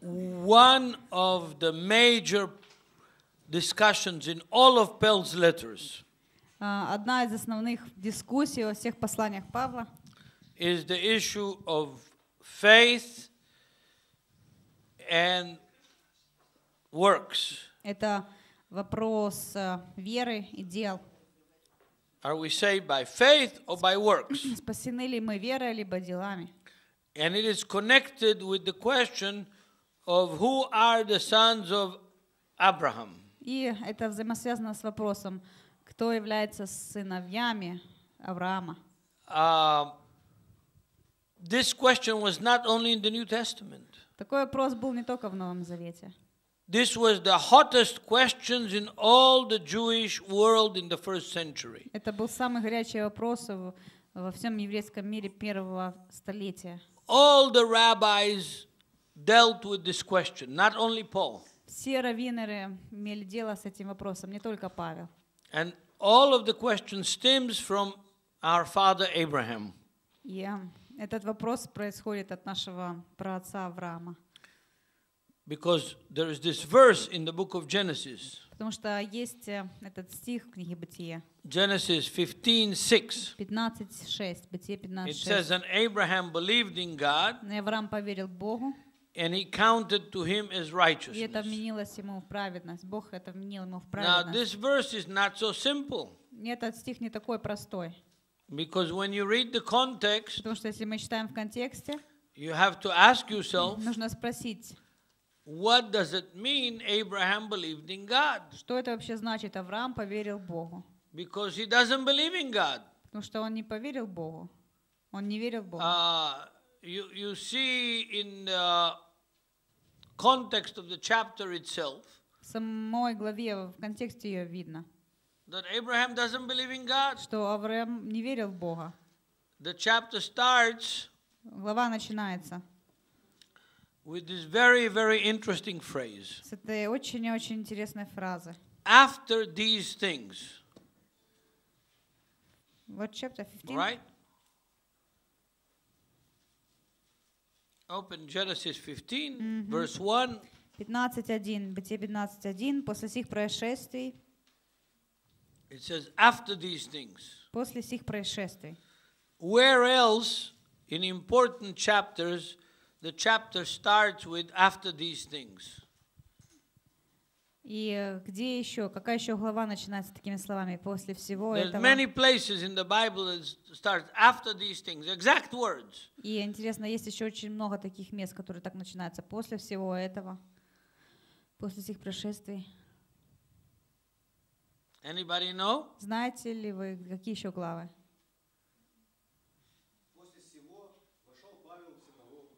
one of the major discussions in all of Paul's letters. Одна из основных дискуссий во всех посланиях Павла is the issue of faith and works. Это вопрос э, веры и дел. Are we saved by faith or by works? Спасены ли мы верой либо делами? And it is connected with the question of who are the sons of Abraham. И это взаимосвязано с вопросом, кто является сыновьями Авраама. Uh, this question was not only in the New Testament. Такой вопрос был не только в Новом Завете. This was the hottest questions in all the Jewish world in the first century. Это был самый горячий вопрос во всем еврейском мире первого столетия. All the rabbis dealt with this question, not only Paul. Все раввинеры имели дело с этим вопросом, не только Павел. And all of the question stems from our father Abraham. И этот вопрос происходит от нашего праотца Авраама. Because there is this verse in the book of Genesis. Потому что есть этот стих в книге Бытие. Genesis 15:6. 15:6. Бытие 15:6. It says, and Abraham believed in God. Авраам поверил Богу. And he counted to him as righteousness. И это вменилось ему в праведность. Бог это вменил ему в праведность. Now this verse is not so simple. Этот стих не такой простой. Because when you read the context, потому что если мы читаем в контексте, you have to ask yourself, нужно спросить, what does it mean Abraham believed in God? Что это вообще значит? Авраам поверил Богу. Because he doesn't believe in God. Потому что он не поверил Богу. Он не верил Богу. Uh, you, you see in uh, context of the chapter itself, в самой главе, в контексте ее видно, that Abraham doesn't believe in God. что Авраам не верил в Бога. The chapter starts Глава начинается with this very, very interesting phrase. с этой очень-очень интересной фразы. After these things. What chapter? 15? Right? Open Genesis 15, mm -hmm. verse 1. 15.1, Бытие 15.1, после происшествий. It says, after these things. После происшествий. Where else in important chapters the chapter starts with after these things? И где еще, какая еще глава начинается такими словами после всего этого? И интересно, есть еще очень много таких мест, которые так начинаются после всего этого, после всех происшествий. Anybody know? Знаете ли вы, какие еще главы? После всего вошел Павел в синагогу.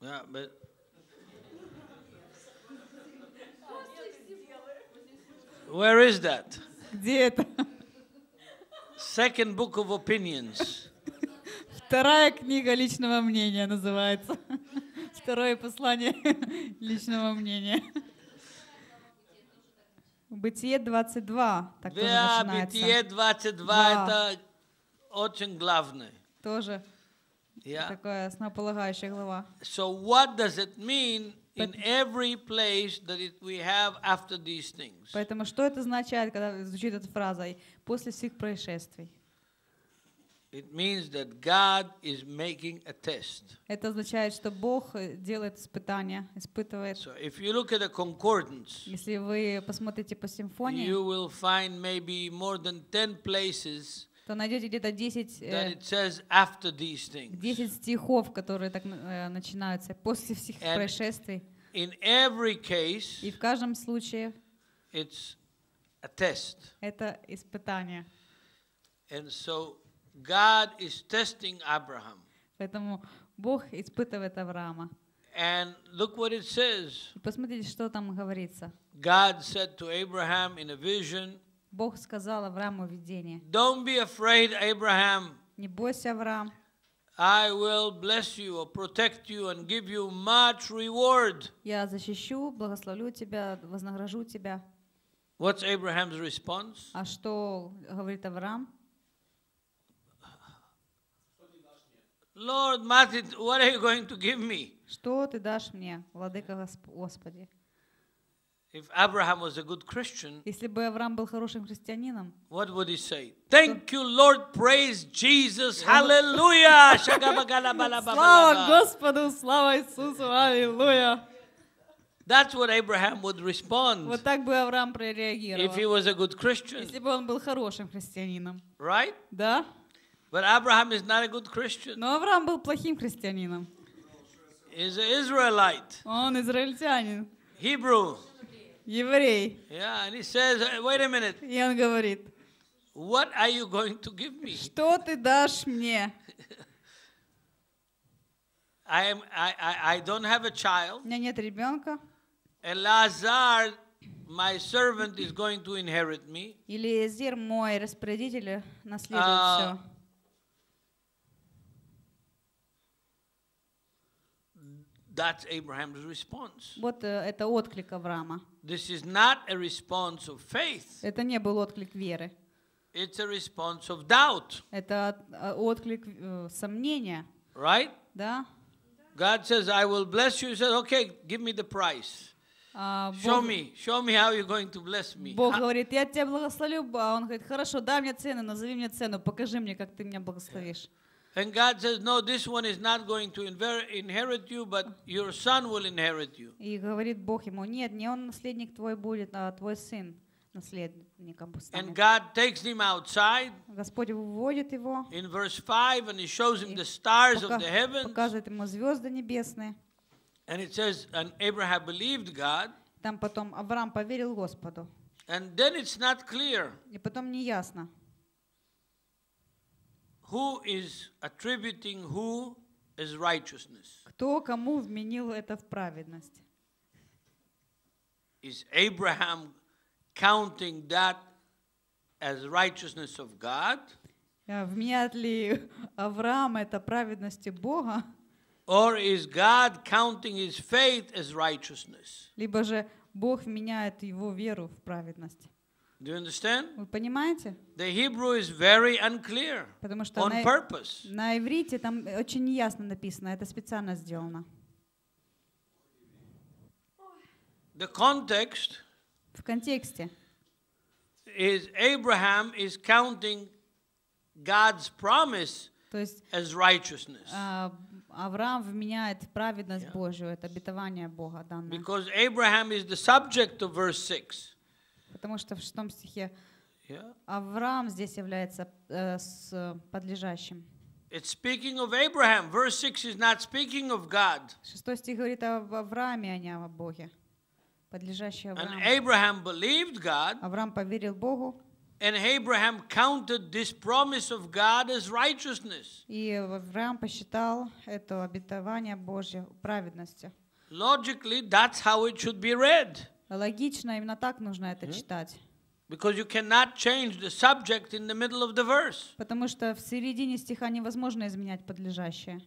Yeah, Where is that? Где это? Second book of opinions. Вторая книга личного мнения называется. Второе послание личного мнения. Бытие 22. Так да, тоже начинается. Бытие 22 Два. это очень главное. Тоже yeah. такая основополагающая глава. So what does it mean in every place that it, we have after these things. Поэтому что это означает, когда звучит эта фраза после всех происшествий? It means that God is making a test. Это означает, что Бог делает испытания, испытывает. So if you look at a concordance, если вы посмотрите по симфонии, you will find maybe more than 10 places то найдете где-то 10, э, 10 стихов, которые так э, начинаются после всех And происшествий. In every case, И в каждом случае it's a test. это испытание. And so God is testing Abraham. Поэтому Бог испытывает Авраама. And look what it says. Посмотрите, что там говорится. God said to Abraham in a vision, Бог сказал Аврааму видение. Don't be afraid, Abraham. Не бойся, Авраам. I will bless you protect you and give you much reward. Я защищу, благословлю тебя, вознагражу тебя. What's Abraham's response? А что говорит Авраам? Lord, what are you going to give me? Что ты дашь мне, Владыка Господи? If Abraham was a good Christian, если бы Авраам был хорошим христианином, what would he say? Thank you, Lord, praise Jesus, Hallelujah! Слава Господу, слава Иисусу, Аллилуйя! That's what Abraham would respond. Вот так бы Авраам прореагировал. If he was a good Christian. Если бы он был хорошим христианином. Right? Да. But Abraham is not a good Christian. Но Авраам был плохим христианином. He's an Israelite. Он израильтянин. Hebrew. еврей. Yeah, and he says, wait a minute. И он говорит, What are you going to give me? Что ты дашь мне? I am, I, I, I don't have a child. У меня нет ребенка. Elazar, my servant, is going to inherit me. Или Зир, мой распорядитель, наследует все. That's Abraham's response. Вот это отклик Авраама. This is not a response of faith. Это не был отклик веры. It's a response of doubt. Это отклик сомнения. Right? Да. God says, I will bless you. He says, okay, give me the price. Show me, show me how you're going to bless me. Бог говорит, я тебя благословлю. Он говорит, хорошо, дай мне цену, назови мне цену, покажи мне, как ты меня благословишь. And God says, no, this one is not going to inherit you, but your son will inherit you. И говорит Бог ему, нет, не он наследник твой будет, а твой сын наследником станет. And God takes him outside. Господь выводит его. In verse 5, and he shows him the stars of the heavens. Показывает ему звезды небесные. And it says, and Abraham believed God. Там потом Авраам поверил Господу. And then it's not clear. И потом не ясно. Who is attributing who is righteousness? Кто кому вменил это в праведность? Is Abraham counting that as righteousness of God? Вменяет ли Авраам это праведности Бога? Or is God counting his faith as righteousness? Либо же Бог вменяет его веру в праведность. Do you understand? The Hebrew is very unclear. Потому что on на, purpose. на иврите там очень неясно написано. Это специально сделано. The context. В контексте. Is Abraham is counting God's promise есть, as righteousness? Авраам вменяет праведность yeah. Божию, это обетование Бога данное. Because Abraham is the subject of verse 6. Потому что в шестом стихе Авраам здесь является э, с подлежащим. It's speaking of Abraham. Verse 6 is not speaking of God. Шестой стих говорит о Аврааме, а не о Боге. Подлежащий Аврааму. And Abraham believed God. Авраам поверил Богу. And Abraham counted this promise of God as righteousness. И Авраам посчитал это обетование Божье праведностью. Logically, that's how it should be read. Логично, именно так нужно это читать. Потому что в середине стиха невозможно изменять подлежащее.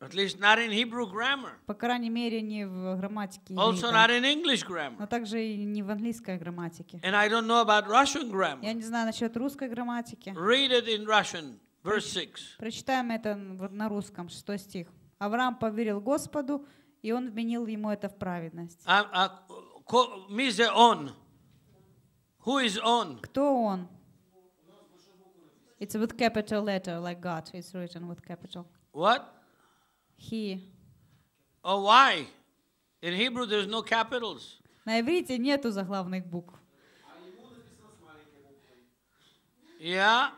At least not in Hebrew grammar. По крайней мере, не в грамматике. Also not in English grammar. Но также и не в английской грамматике. And I don't know about Russian grammar. Я не знаю насчет русской грамматики. Read it in Russian, verse 6. Прочитаем это на русском, 6 стих. Авраам поверил Господу, и он вменил ему это в праведность. А, а, מי on? Who is on? Кто он? It's with capital letter, like God. It's written with capital. What? He. Oh, why? In Hebrew, there's no capitals. На иврите нету заглавных букв. Yeah.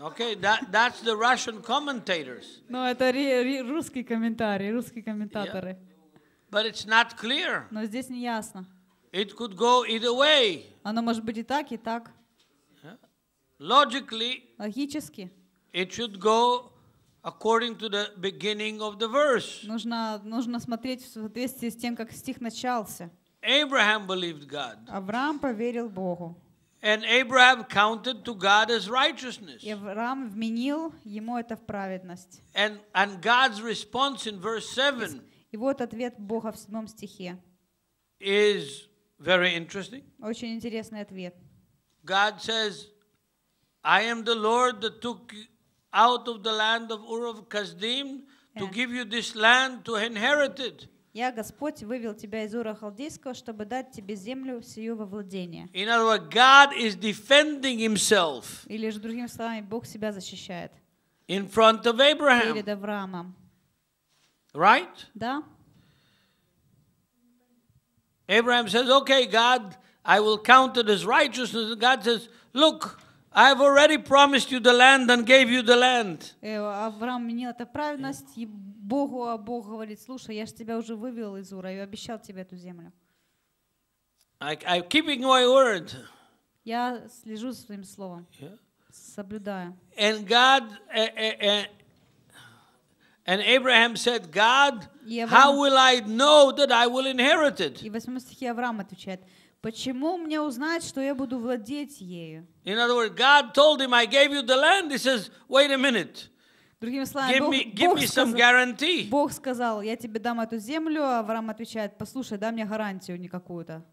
Okay, that, that's the Russian commentators. No, это русские комментарии, русские комментаторы. But it's not clear. Но здесь не ясно. It could go either way. Оно может быть и так, и так. Logically, Логически. It should go according to the beginning of the verse. Нужно, нужно смотреть в соответствии с тем, как стих начался. Abraham believed God. Авраам поверил Богу. And Abraham counted to God as righteousness. Авраам вменил ему это в праведность. And, and God's response in verse 7 и вот ответ Бога в седьмом стихе. Is very interesting. Очень интересный ответ. God says, I am the Lord that took out of the land of Ur of Kasdim to give you this land to inherit it. Я Господь вывел тебя из Ура Халдейского, чтобы дать тебе землю сию во владение. In other words, God is defending himself. Или же другими словами, Бог себя защищает. In front of Abraham. Перед Авраамом. Right? Да. Abraham says, okay, God, I will count it as righteousness. And God says, look, I've already promised you the land and gave you the land. Э, Авраам менил это праведность, и Богу, а Бог говорит, слушай, я же тебя уже вывел из Ура, я обещал тебе эту землю. I, I'm keeping my word. Я слежу своим словом, соблюдаю. And God, uh, uh, and Abraham said, God, how will I know that I will inherit it? И в стихе Авраам отвечает, Почему мне узнать, что я буду владеть ею? In other words, God told him, I gave you the land. He says, wait a minute. Другими словами, Бог, me, Бог, guarantee." Бог сказал, я тебе дам эту землю, Авраам отвечает, послушай, дай мне гарантию не какую-то.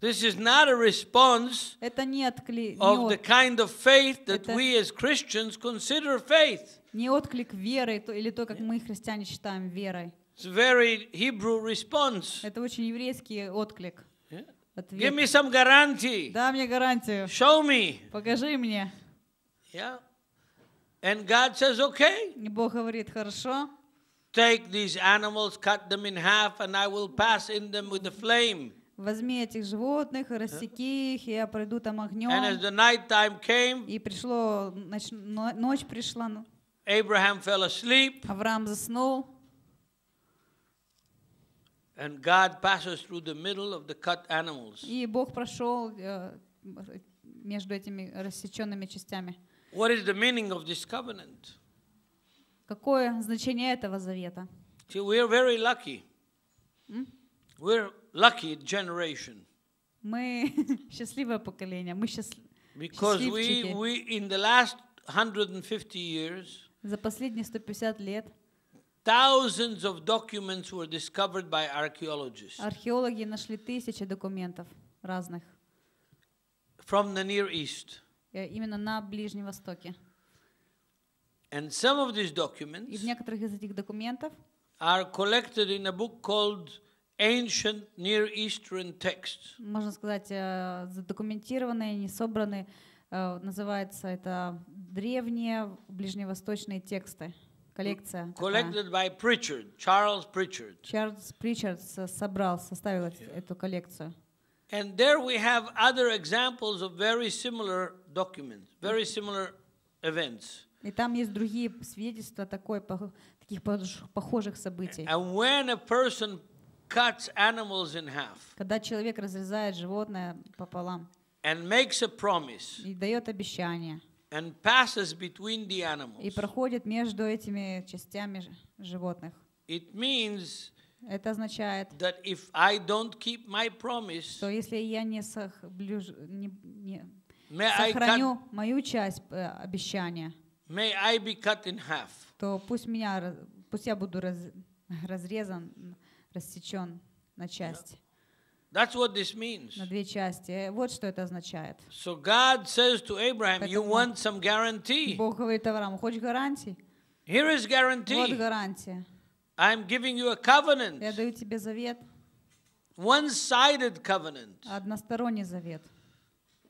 This is not a response of the kind of faith that we as Christians consider faith. Не отклик веры или то, как мы, христиане, считаем верой. It's very Hebrew response. Это очень еврейский отклик. Ответ. Give me some guarantee. Да, мне гарантию. Show me. Покажи мне. Yeah. And God says, okay. И Бог говорит, хорошо. Take these animals, cut them in half, and I will pass in them with the flame. Возьми этих животных, рассеки их, я пройду там огнем. And as the night time came, и пришло, ночь, ночь пришла, ну, Abraham fell asleep. Авраам заснул. And God passes through the middle of the cut animals. И Бог прошел между этими рассеченными частями. What is the meaning of this covenant? Какое значение этого завета? See, we are very lucky. Mm? We're lucky generation. Мы счастливое поколение. Мы счастливчики. Because we, we in the last 150 years За последние 150 лет Thousands of documents were discovered by archaeologists. Археологи нашли тысячи документов разных. From the Near East. Э, именно на Ближнем Востоке. And some of these documents И в некоторых из этих документов are collected in a book called Ancient Near Eastern Texts. Можно сказать, э, задокументированные, не собранные. Э, называется это «Древние ближневосточные тексты». Коллекция. Collected by Pritchard, Charles Pritchard. Чарльз Причард собрал, составил эту коллекцию. And there we have other examples of very similar documents, very similar events. И там есть другие свидетельства такой, таких похожих событий. And when a person cuts animals in half, когда человек разрезает животное пополам, and makes a promise и дает обещание and passes between the animals. и проходит между этими частями животных. It means это означает, that if I don't keep my promise, что если я не, соблю, не, не сохраню cut, мою часть э, обещания, may I be cut in half. то пусть, меня, пусть я буду раз, разрезан, рассечен на части. That's what this means. На две части. Вот что это означает. So God says to Abraham, you want some guarantee. Бог говорит Аврааму, хочешь гарантии? Here is guarantee. Вот гарантия. I'm giving you a covenant. Я даю тебе завет. One-sided covenant. Односторонний завет.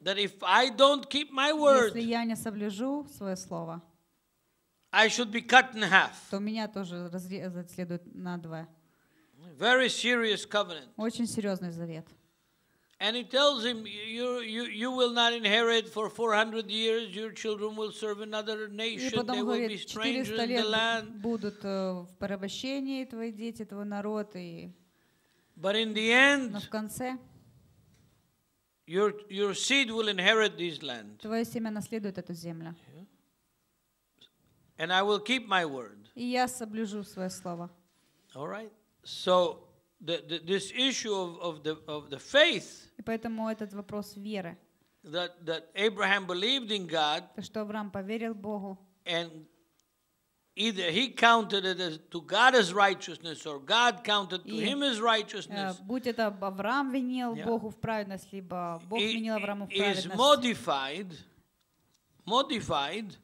That if I don't keep my word, если я не соблюжу свое слово, I should be cut in half. то меня тоже следует на два. Very serious covenant. Очень серьезный завет. And he tells him, you, you, you will not inherit for 400 years, your children will serve another nation, they will be strangers in the land. будут э, в порабощении твои дети, твой народ. И... But in the end, Но в конце, your, your seed will inherit this land. Твое семя наследует эту землю. And I will keep my word. И я соблюжу свое слово. All right. So the, the, this issue of, of, the, of the faith, И поэтому этот вопрос веры, that, that Abraham believed in God, то, что Авраам поверил Богу, and either he counted it as, to God as righteousness, or God counted to him as э, righteousness. Будь это Авраам винил Богу в праведность, либо Бог винил Аврааму в праведность. Is modified, modified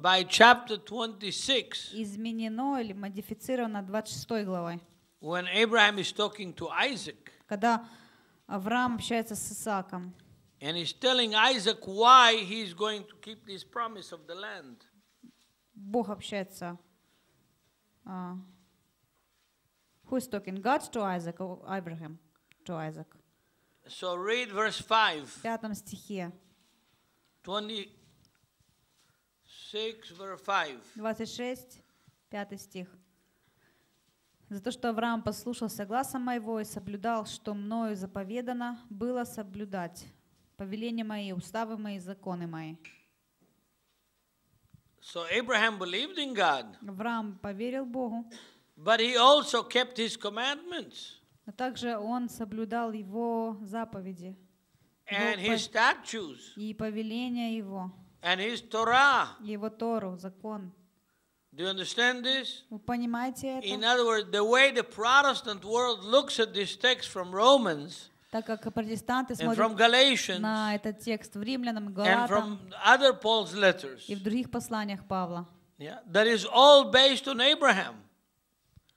by chapter 26. Изменено или модифицировано 26 главой. When Abraham is talking to Isaac, когда Авраам общается с Исааком, and he's telling Isaac why he's going to keep this promise of the land. Бог общается. Uh, who's talking? God to Isaac or Abraham to Isaac? So read verse 5. 26, verse 5. 26, стих. за то, что Авраам послушался гласа моего и соблюдал, что мною заповедано было соблюдать повеления мои, уставы мои, законы мои. So Abraham believed in God. Авраам поверил Богу. But he also kept his commandments. Но а также он соблюдал его заповеди. And his statutes. И повеления его. And his Torah. Его Тору, закон. Do you understand this? Вы понимаете это? In other words, the way the Protestant world looks at this text from Romans так как протестанты смотрят на этот текст в Римлянам, Галатам и в других посланиях Павла, yeah, that is all based on Abraham.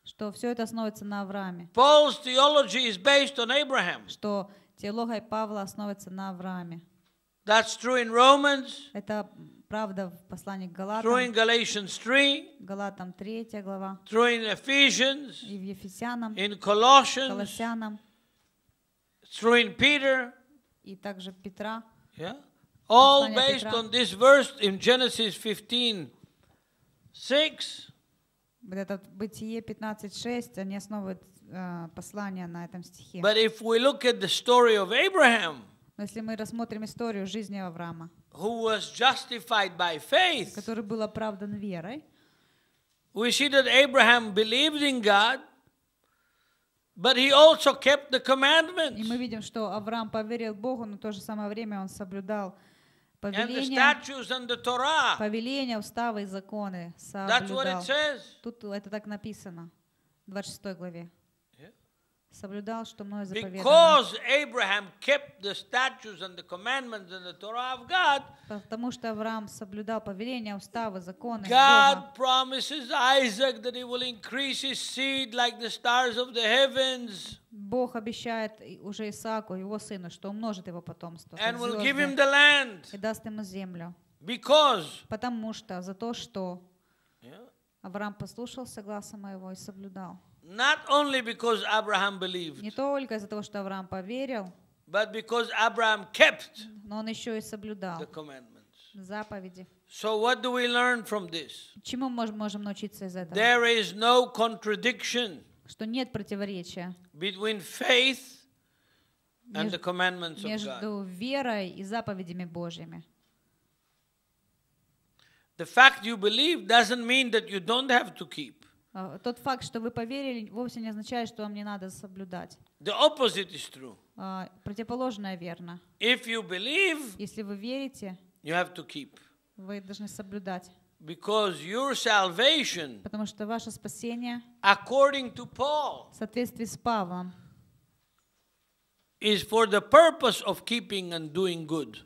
что все это основывается на Аврааме, Paul's theology is based on Abraham. что теология Павла основывается на Аврааме. That's true in Romans. Это правда в послании к Галатам. True in Galatians 3. Галатам 3 глава. True in Ephesians. И в Ефесянам. In Colossians. Колоссянам. True in Peter. И также Петра. Yeah. All based Петра. on this verse in Genesis fifteen six. Вот это Бытие 15.6, они основывают uh, послание на этом стихе. But if we look at the story of Abraham, Но если мы рассмотрим историю жизни Авраама, who was justified by faith, который был оправдан верой, we see that Abraham believed in God, but he also kept the commandments. И мы видим, что Авраам поверил Богу, но в то же самое время он соблюдал повеления, повеления, уставы и законы соблюдал. Тут это так написано в 26 главе соблюдал, что мною заповедано. Потому что Авраам соблюдал повеления, уставы, законы God promises Бог обещает уже Исааку, его сыну, что умножит его потомство. И даст ему землю. Потому что, за то, что Авраам послушался гласа моего и соблюдал. Not only because Abraham believed. Не только из-за того, что Авраам поверил. But because Abraham kept. Но он еще и соблюдал. The commandments. Заповеди. So what do we learn from this? Чему мы можем научиться из этого? There is no contradiction. Что нет противоречия. Between faith and the commandments of God. верой и заповедями Божьими. The fact you believe doesn't mean that you don't have to keep. Э, тот факт, что вы поверили, вовсе не означает, что вам не надо соблюдать. The opposite is true. Э, противоположное верно. If you believe, если вы верите, you have to keep. вы должны соблюдать. Because your salvation, потому что ваше спасение, according to Paul, в соответствии с Павлом, is for the purpose of keeping and doing good.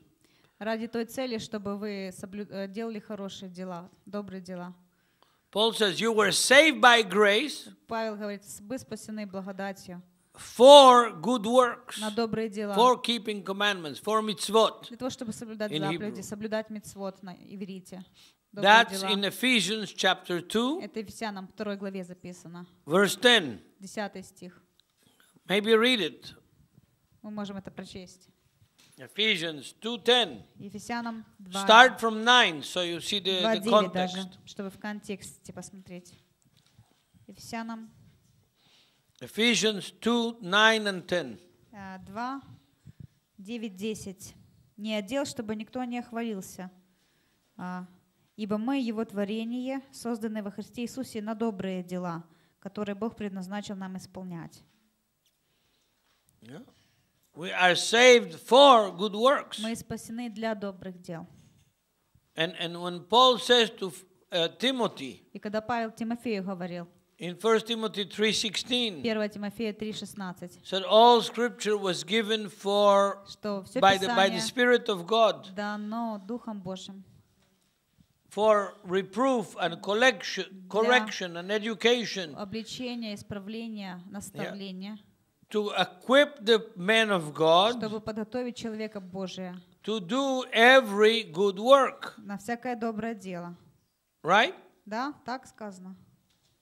Ради той цели, чтобы вы э, делали хорошие дела, добрые дела. Paul says you were saved by grace. Павел говорит, вы спасены благодатью. For good works. На добрые дела. For keeping commandments, for mitzvot. Для того, чтобы соблюдать заповеди, соблюдать мицвот на иврите. That's in Ephesians chapter 2. Это Ефесянам 2 главе записано. Verse 10. 10 стих. Maybe read it. Мы можем это прочесть. Ephesians 2:10. Start from 9, so you see the, the context. Даже, чтобы в контексте посмотреть. Ефесянам. Ephesians 2:9 9 and 10. 2, 9, 10. «Не отдел, чтобы никто не хвалился, а, ибо мы, Его творение, созданы во Христе Иисусе на добрые дела, которые Бог предназначил нам исполнять». Yeah. We are saved for good works. Мы спасены для добрых дел. And, and when Paul says to uh, Timothy, И когда Павел Тимофею говорил, in 1 Timothy 3:16, 1 Тимофея 3:16, said all scripture was given for by the, by the Spirit of God. Дано Духом Божьим for reproof and collection correction and education. Обличение, исправление, наставление. Yeah to equip the man of God чтобы подготовить человека Божия to do every good work. на всякое доброе дело. Right? Да, так сказано.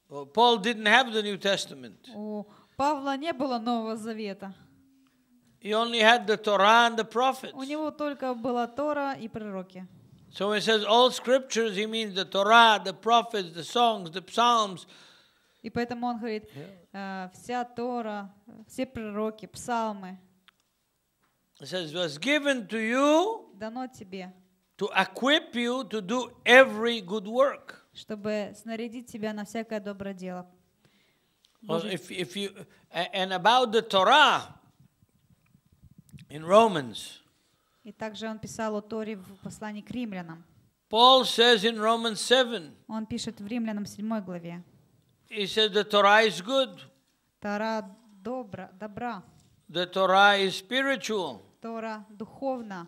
Well, Paul didn't have the New Testament. У Павла не было Нового Завета. He only had the Torah and the prophets. У него только была Тора и пророки. So when it says all scriptures, he means the Torah, the prophets, the songs, the psalms, И поэтому он говорит, yeah. Э, вся Тора, все пророки, псалмы. says, was given to you дано тебе. To equip you to do every good work. Чтобы снарядить тебя на всякое доброе дело. Well, if, if you, and about the Torah in Romans. И также он писал о Торе в послании к римлянам. Paul says in Romans 7. Он пишет в римлянам 7 главе. He said the Torah is good. Тора добра, добра. The Torah is spiritual. Тора духовна.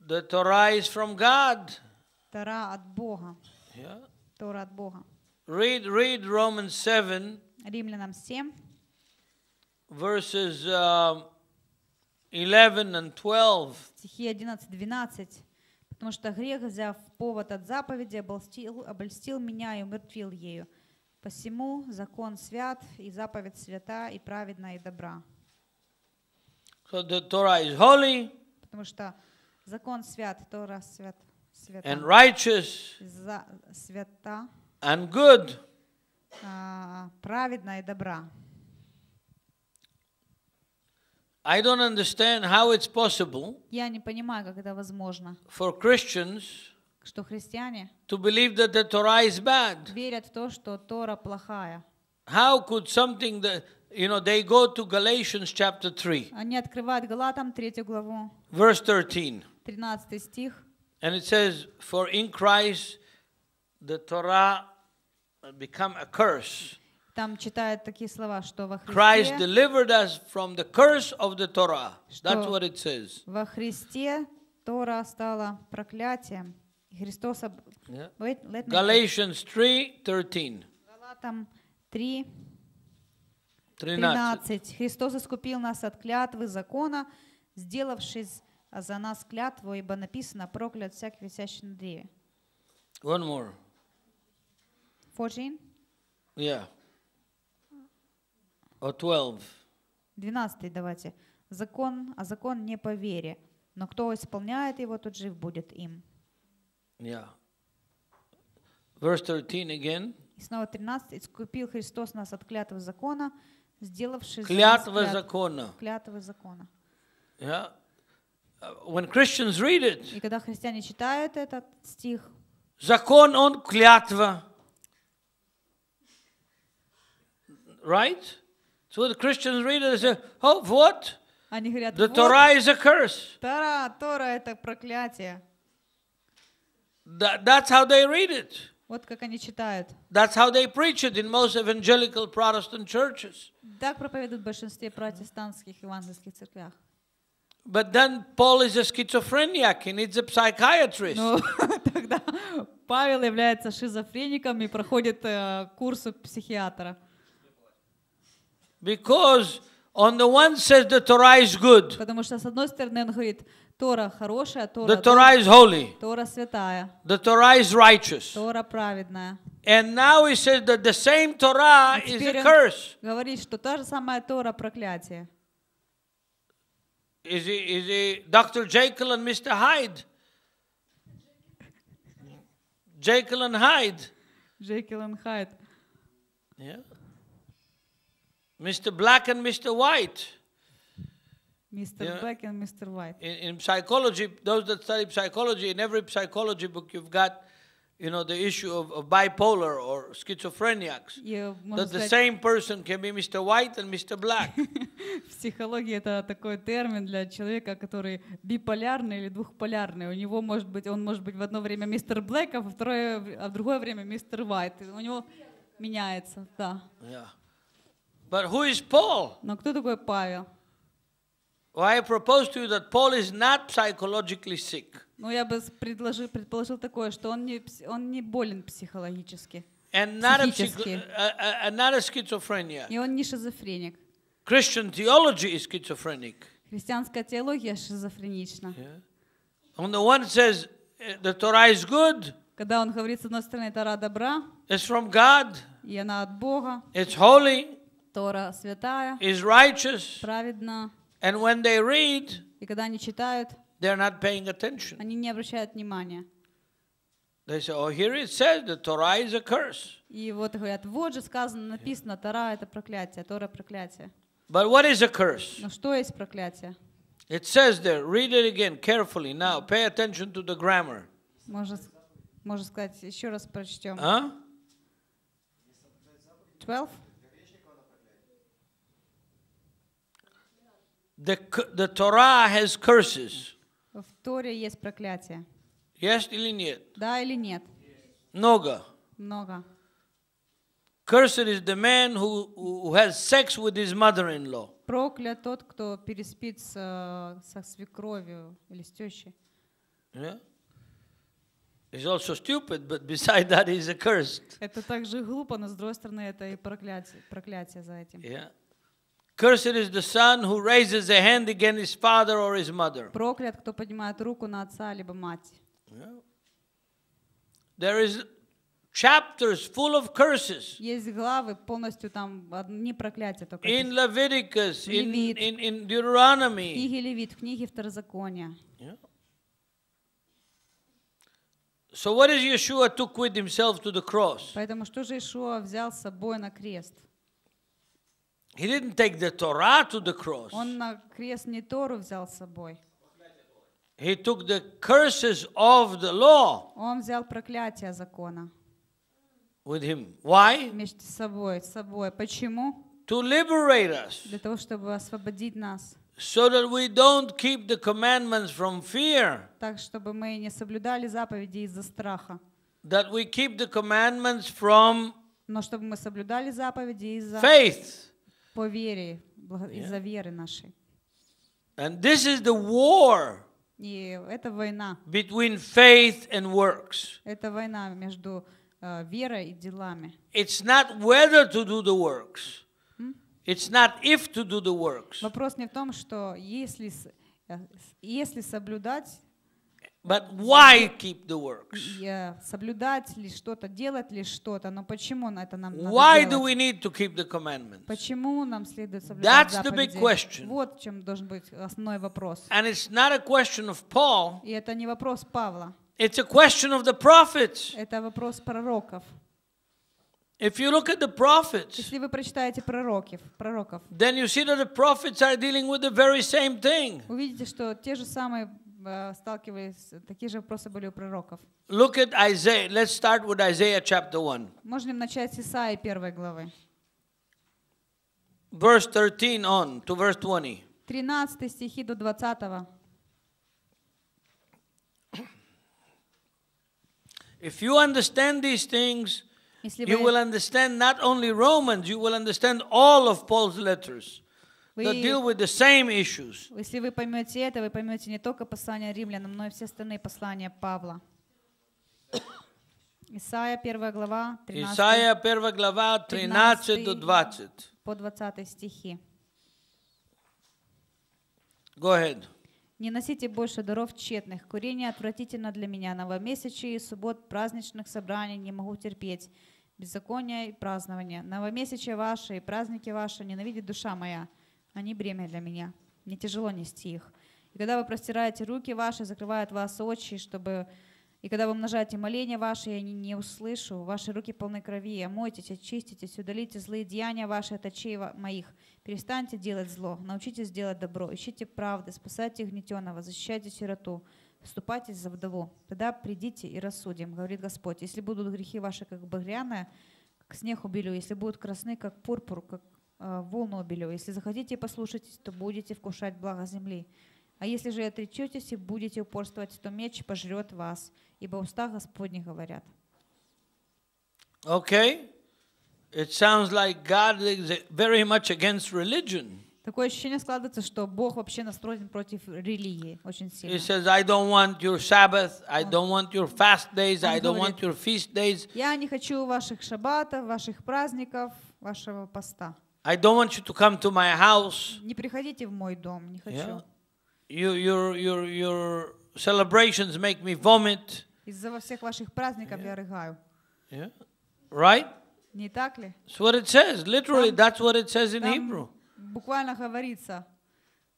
The Torah is from God. Тора от Бога. Yeah. Тора от Бога. Read, read Romans 7. Римлянам 7. Verses uh, 11 and 12. Стихи 11, 12. Потому что грех, взяв повод от заповеди, обольстил, обольстил меня и умертвил ею. Посему закон свят, и заповедь свята, и праведна, и добра. So the Torah is holy. Потому что закон свят, Тора свят, свята. And righteous. За, свята. And good. Uh, праведна и добра. I don't understand how it's possible. Я не понимаю, как это возможно. For Christians что христиане to believe that the Torah is bad. верят в то, что Тора плохая. How could something that you know they go to Galatians chapter 3. Они открывают Галатам третью главу. Verse 13. 13 стих. And it says for in Christ the Torah become a curse. Там читают такие слова, что во Христе Christ delivered us from the curse of the Torah. That's what it says. Во Христе Тора стала проклятием. Христос об... yeah. Galatians 3:13. 3 13. Христос искупил нас от клятвы закона, сделавшись за нас клятву, ибо написано проклят всякий висящий на древе. One more. 14? Yeah. Or 12. 12 давайте. Закон, а закон не по вере, но кто исполняет его, тот жив будет им. Yeah. Verse 13 again. И снова 13. «Искупил Христос нас от клятвы закона, сделавший клятвы за закона». Клятвы закона. Yeah. Uh, when Christians read it, И когда христиане читают этот стих, закон он клятва. Right? So when Christians read it, they say, oh, what? Они говорят, The Torah is a curse. Тора, Тора это проклятие. That, that's how they read it. Вот как они читают. That's how they preach it in most evangelical Protestant churches. Так проповедуют в большинстве протестантских евангельских церквях. But then Paul is a schizophrenic, he needs a psychiatrist. Ну, тогда Павел является шизофреником и проходит э, курс у психиатра. Because on the one says the Torah is good. Потому что с одной стороны он говорит, Тора хорошая, Тора, the Torah is holy. Тора святая. The Torah is righteous. Тора праведная. And now he says that the same Torah is a curse. Говорит, что та же самая Тора проклятие. Is he, is he Dr. Jekyll and Mr. Hyde? Jekyll and Hyde. Jekyll and Hyde. Yeah. Mr. Black and Mr. White. Mr. Yeah. Black and Mr. White. In, in psychology, those that study psychology, in every psychology book you've got you know, the issue of, of bipolar or schizophrenics. Yeah, that the same person can be Mr. White and Mr. Black. В психологии это такой термин для человека, который биполярный или двухполярный. У него может быть, он может быть в одно время мистер Блэк, а, второе, а в другое время мистер White. У него меняется, да. Yeah. But who is Paul? Но кто такой Павел? I propose to you that Paul is not psychologically sick. Ну, я бы предложил, предположил такое, что он не, он не болен психологически. And not a, uh, uh, a, not a schizophrenia. И он не шизофреник. Christian theology is schizophrenic. Христианская теология шизофренична. Yeah. On the one says uh, the Torah is good. Когда он говорит, с одной стороны, Тора добра. It's from God. И она от Бога. It's holy. Тора святая. Is righteous. Праведна. And when they read, и когда они читают, they're not paying attention. они не обращают внимания. They say, oh, here it says the Torah is a curse. И вот говорят, вот же сказано, написано, Тора это проклятие, Тора проклятие. But what is a curse? Но что есть проклятие? It says there, read it again carefully now, pay attention to the grammar. Можно, сказать, еще раз прочтем. 12? The, the Torah has curses. В Торе есть проклятие. Yes или нет? Да или нет? Много. Много. Cursed is the man who, who has sex with his mother-in-law. Проклят тот, кто переспит с, со свекровью или с тещей. Yeah? He's also stupid, but beside that he's a cursed. Это также глупо, но с другой стороны это и проклятие, проклятие за этим. Yeah. Cursed is the son who raises a hand against his father or his mother. Проклят, кто поднимает руку на отца либо мать. There is chapters full of curses. Есть главы полностью там одни проклятия только. In Leviticus, in, in, in Deuteronomy. Левит, Второзакония. So what is Yeshua took with himself to the cross? Поэтому что же Иешуа взял с собой на крест? He didn't take the Torah to the cross. Он на крест не Тору взял с собой. He took the curses of the law. Он взял проклятие закона. With him. Why? Вместе с собой, с собой. Почему? To liberate us. Для того, чтобы освободить нас. So that we don't keep the commandments from fear. Так, чтобы мы не соблюдали заповеди из-за страха. That we keep the commandments from Но чтобы мы соблюдали заповеди из-за faith. По вере, из-за веры нашей. And this is the war И это война. Between faith and works. Это война между э, верой и делами. It's not whether to do the works. It's not if to do the works. Вопрос не в том, что если э, если соблюдать But why keep the works? соблюдать ли что-то, делать ли что-то, но почему это нам надо Why do we need to keep the commandments? Почему нам следует соблюдать That's заповеди? The big question. Вот чем должен быть основной вопрос. And it's not a question of Paul. И это не вопрос Павла. It's a question of the prophets. Это вопрос пророков. If you look at the prophets, если вы прочитаете пророков, пророков, then you see that the prophets are dealing with the very same thing. Увидите, что те же самые сталкивались, такие же вопросы были у пророков. Look at Isaiah. Let's start with Isaiah chapter 1. Можем начать с Исаии первой главы. Verse 13 on to verse 20. 13 стихи до 20. If you understand these things, you will understand not only Romans, you will understand all of Paul's letters. Если вы поймете это, вы поймете не только послание римлянам, но и все остальные послания Павла. Исайя первая глава 13, Исайя 1 глава 13 до 20. По 20 стихи. Go ahead. Не носите больше даров тщетных. Курение отвратительно для меня. Новомесячие и суббот праздничных собраний не могу терпеть. Беззаконие и празднования. Новомесячие ваши и праздники ваши ненавидит душа моя. Они бремя для меня. Мне тяжело нести их. И когда вы простираете руки ваши, закрывают вас очи, чтобы... И когда вы умножаете моления ваши, я не, услышу. Ваши руки полны крови. Омойтесь, очиститесь, удалите злые деяния ваши от очей моих. Перестаньте делать зло. Научитесь делать добро. Ищите правды. Спасайте гнетенного. Защищайте сироту. Вступайтесь за вдову. Тогда придите и рассудим, говорит Господь. Если будут грехи ваши, как багряные, как снег убелю, если будут красны, как пурпур, как Э, волнобелю. Если захотите послушать, то будете вкушать благо земли. А если же отречетесь и будете упорствовать, то меч пожрет вас, ибо уста Господни говорят. Okay. It sounds like God is very much against religion. Такое ощущение складывается, что Бог вообще настроен против религии очень сильно. He says, I don't want your Sabbath, I don't want your fast days, I don't want your feast days. Я не хочу ваших шаббатов, ваших праздников, вашего поста. I don't want you to come to my house. Не приходите в мой дом, не хочу. Yeah? You, your, your, your celebrations make me vomit. Из-за всех ваших праздников yeah. я рыгаю. Yeah? Right? Не так ли? That's what it says. Literally, там, that's what it says in Hebrew. Буквально говорится.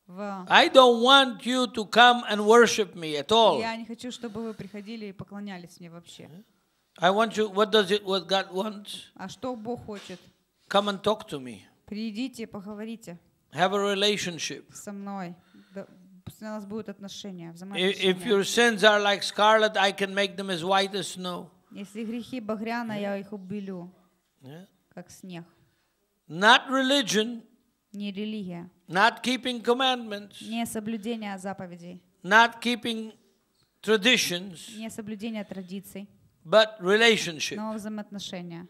В... I don't want you to come and worship me at all. Я не хочу, чтобы вы приходили и поклонялись мне вообще. I want you. What does it? What God wants? А что Бог хочет? Come and talk to me. Придите, поговорите. Have a relationship. Со мной. У нас будут отношения, If your sins are like scarlet, I can make them as white as snow. Если грехи багряна, я их убелю, как снег. Not religion. Не религия. Not keeping commandments. Не соблюдение заповедей. Not keeping traditions. Не соблюдение традиций. But relationship. Но взаимоотношения.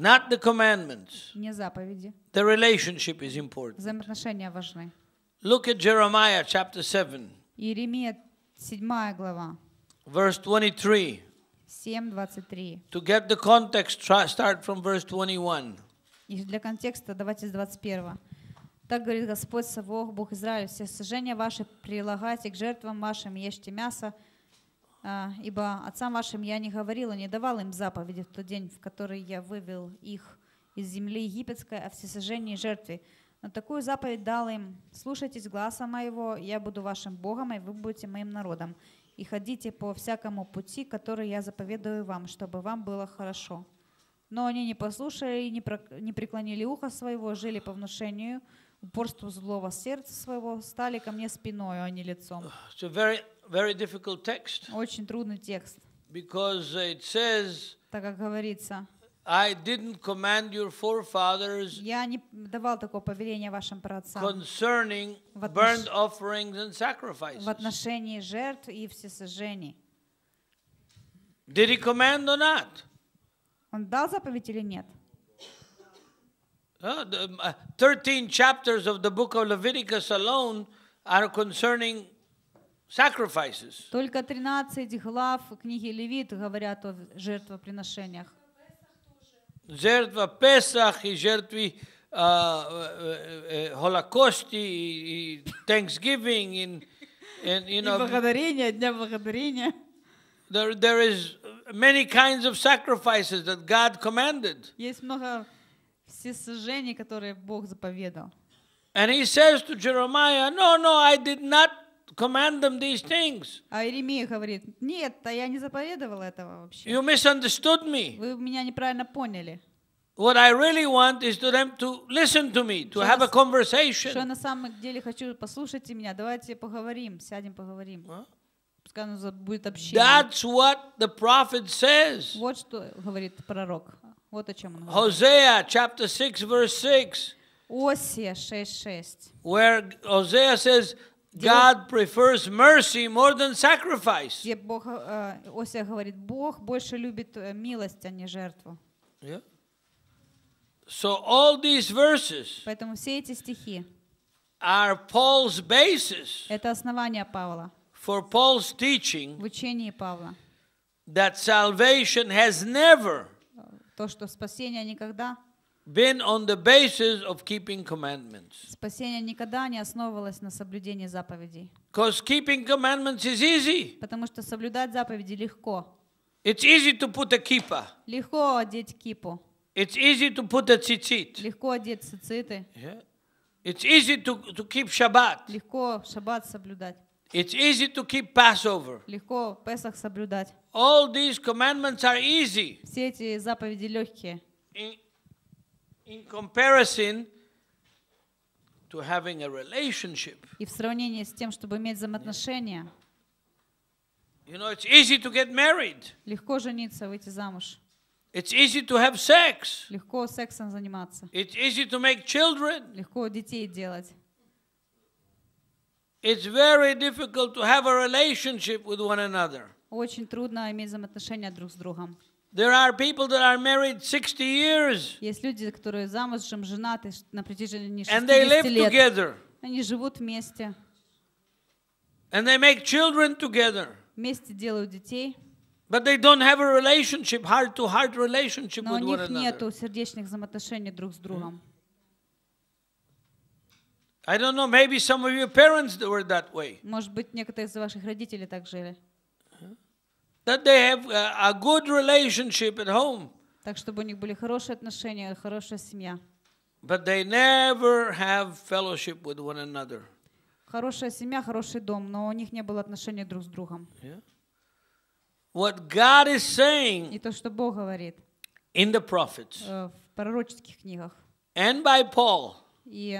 Not the commandments. Не заповеди. The relationship is important. Взаимоотношения важны. Look at Jeremiah chapter 7. Иеремия 7 глава. Verse 23. 7:23. To get the context, try, start from verse 21. И для контекста давайте с 21. Так говорит Господь Савох, Бог Израиля: все сожжения ваши прилагайте к жертвам вашим, ешьте мясо, а, ибо отцам вашим я не говорила, не давал им заповеди в тот день, в который я вывел их из земли египетской о а всесожжении и жертве. Но такую заповедь дал им, слушайтесь гласа моего, я буду вашим Богом, и вы будете моим народом. И ходите по всякому пути, который я заповедую вам, чтобы вам было хорошо. Но они не послушали не, про, не преклонили ухо своего, жили по внушению, упорству злого сердца своего, стали ко мне спиной, а не лицом very difficult text. Очень трудный текст. Because it says, так как говорится, I didn't command your forefathers Я не давал такого повеления вашим праотцам concerning burnt offerings and sacrifices. в отношении жертв и всесожжений. Did he command or not? Он дал заповедь или нет? 13 chapters of the book of Leviticus alone are concerning sacrifices. Только 13 глав книги Левит говорят о жертвоприношениях. Жертва Песах и жертвы а, э, э, э, Холокости и Thanksgiving and, and, you know, и благодарение, Дня благодарения. There, there is many kinds of sacrifices that God commanded. Есть много всесожжений, которые Бог заповедал. And he says to Jeremiah, no, no, I did not command them these things. А Иеремия говорит, нет, а я не заповедовал этого вообще. You misunderstood me. Вы меня неправильно поняли. What I really want is to them to listen to me, to have a conversation. Что я на самом деле хочу, послушайте меня, давайте поговорим, сядем поговорим. Пускай оно будет общение. That's what the prophet says. Вот что говорит пророк. Вот о чем он говорит. Hosea, chapter 6, verse 6. Осия 6.6. Where Hosea says, God prefers mercy more than sacrifice. Где Бог, э, Осия говорит, Бог больше любит э, милость, а не жертву. Yeah. So all these verses Поэтому все эти стихи are Paul's basis это основание Павла for Paul's teaching в учении Павла that salvation has never то, что спасение никогда been on the basis of keeping commandments. Спасение никогда не основывалось на соблюдении заповедей. Because keeping commandments is easy. Потому что соблюдать заповеди легко. It's easy to put a kippa. Легко одеть кипу. It's easy to put a tzitzit. Легко одеть цициты. Yeah. It's easy to, to keep Shabbat. Легко шаббат соблюдать. It's easy to keep Passover. Легко Песах соблюдать. All these commandments are easy. Все эти заповеди легкие. И в сравнении с тем, чтобы иметь взаимоотношения, You know, it's easy to get married. Легко жениться, выйти замуж. It's easy to have sex. Легко сексом заниматься. It's easy to make children. Легко детей делать. It's very difficult to have a relationship with one another. Очень трудно иметь взаимоотношения друг с другом. There are people that are married 60 years. Есть люди, которые замужем, женаты на протяжении 60 And they live Together. Они живут вместе. And they make children together. Вместе делают детей. But they don't have a relationship, heart-to-heart -heart relationship with one another. Но у них нету сердечных взаимоотношений друг с другом. I don't know, maybe some of your parents were that way. Может быть, некоторые из ваших родителей так жили that they have a good relationship at home. Так, чтобы у них были хорошие отношения, хорошая семья. But they never have fellowship with one another. Хорошая семья, хороший дом, но у них не было отношений друг с другом. Yeah. What God is saying И то, что Бог говорит in the prophets в пророческих книгах and by Paul И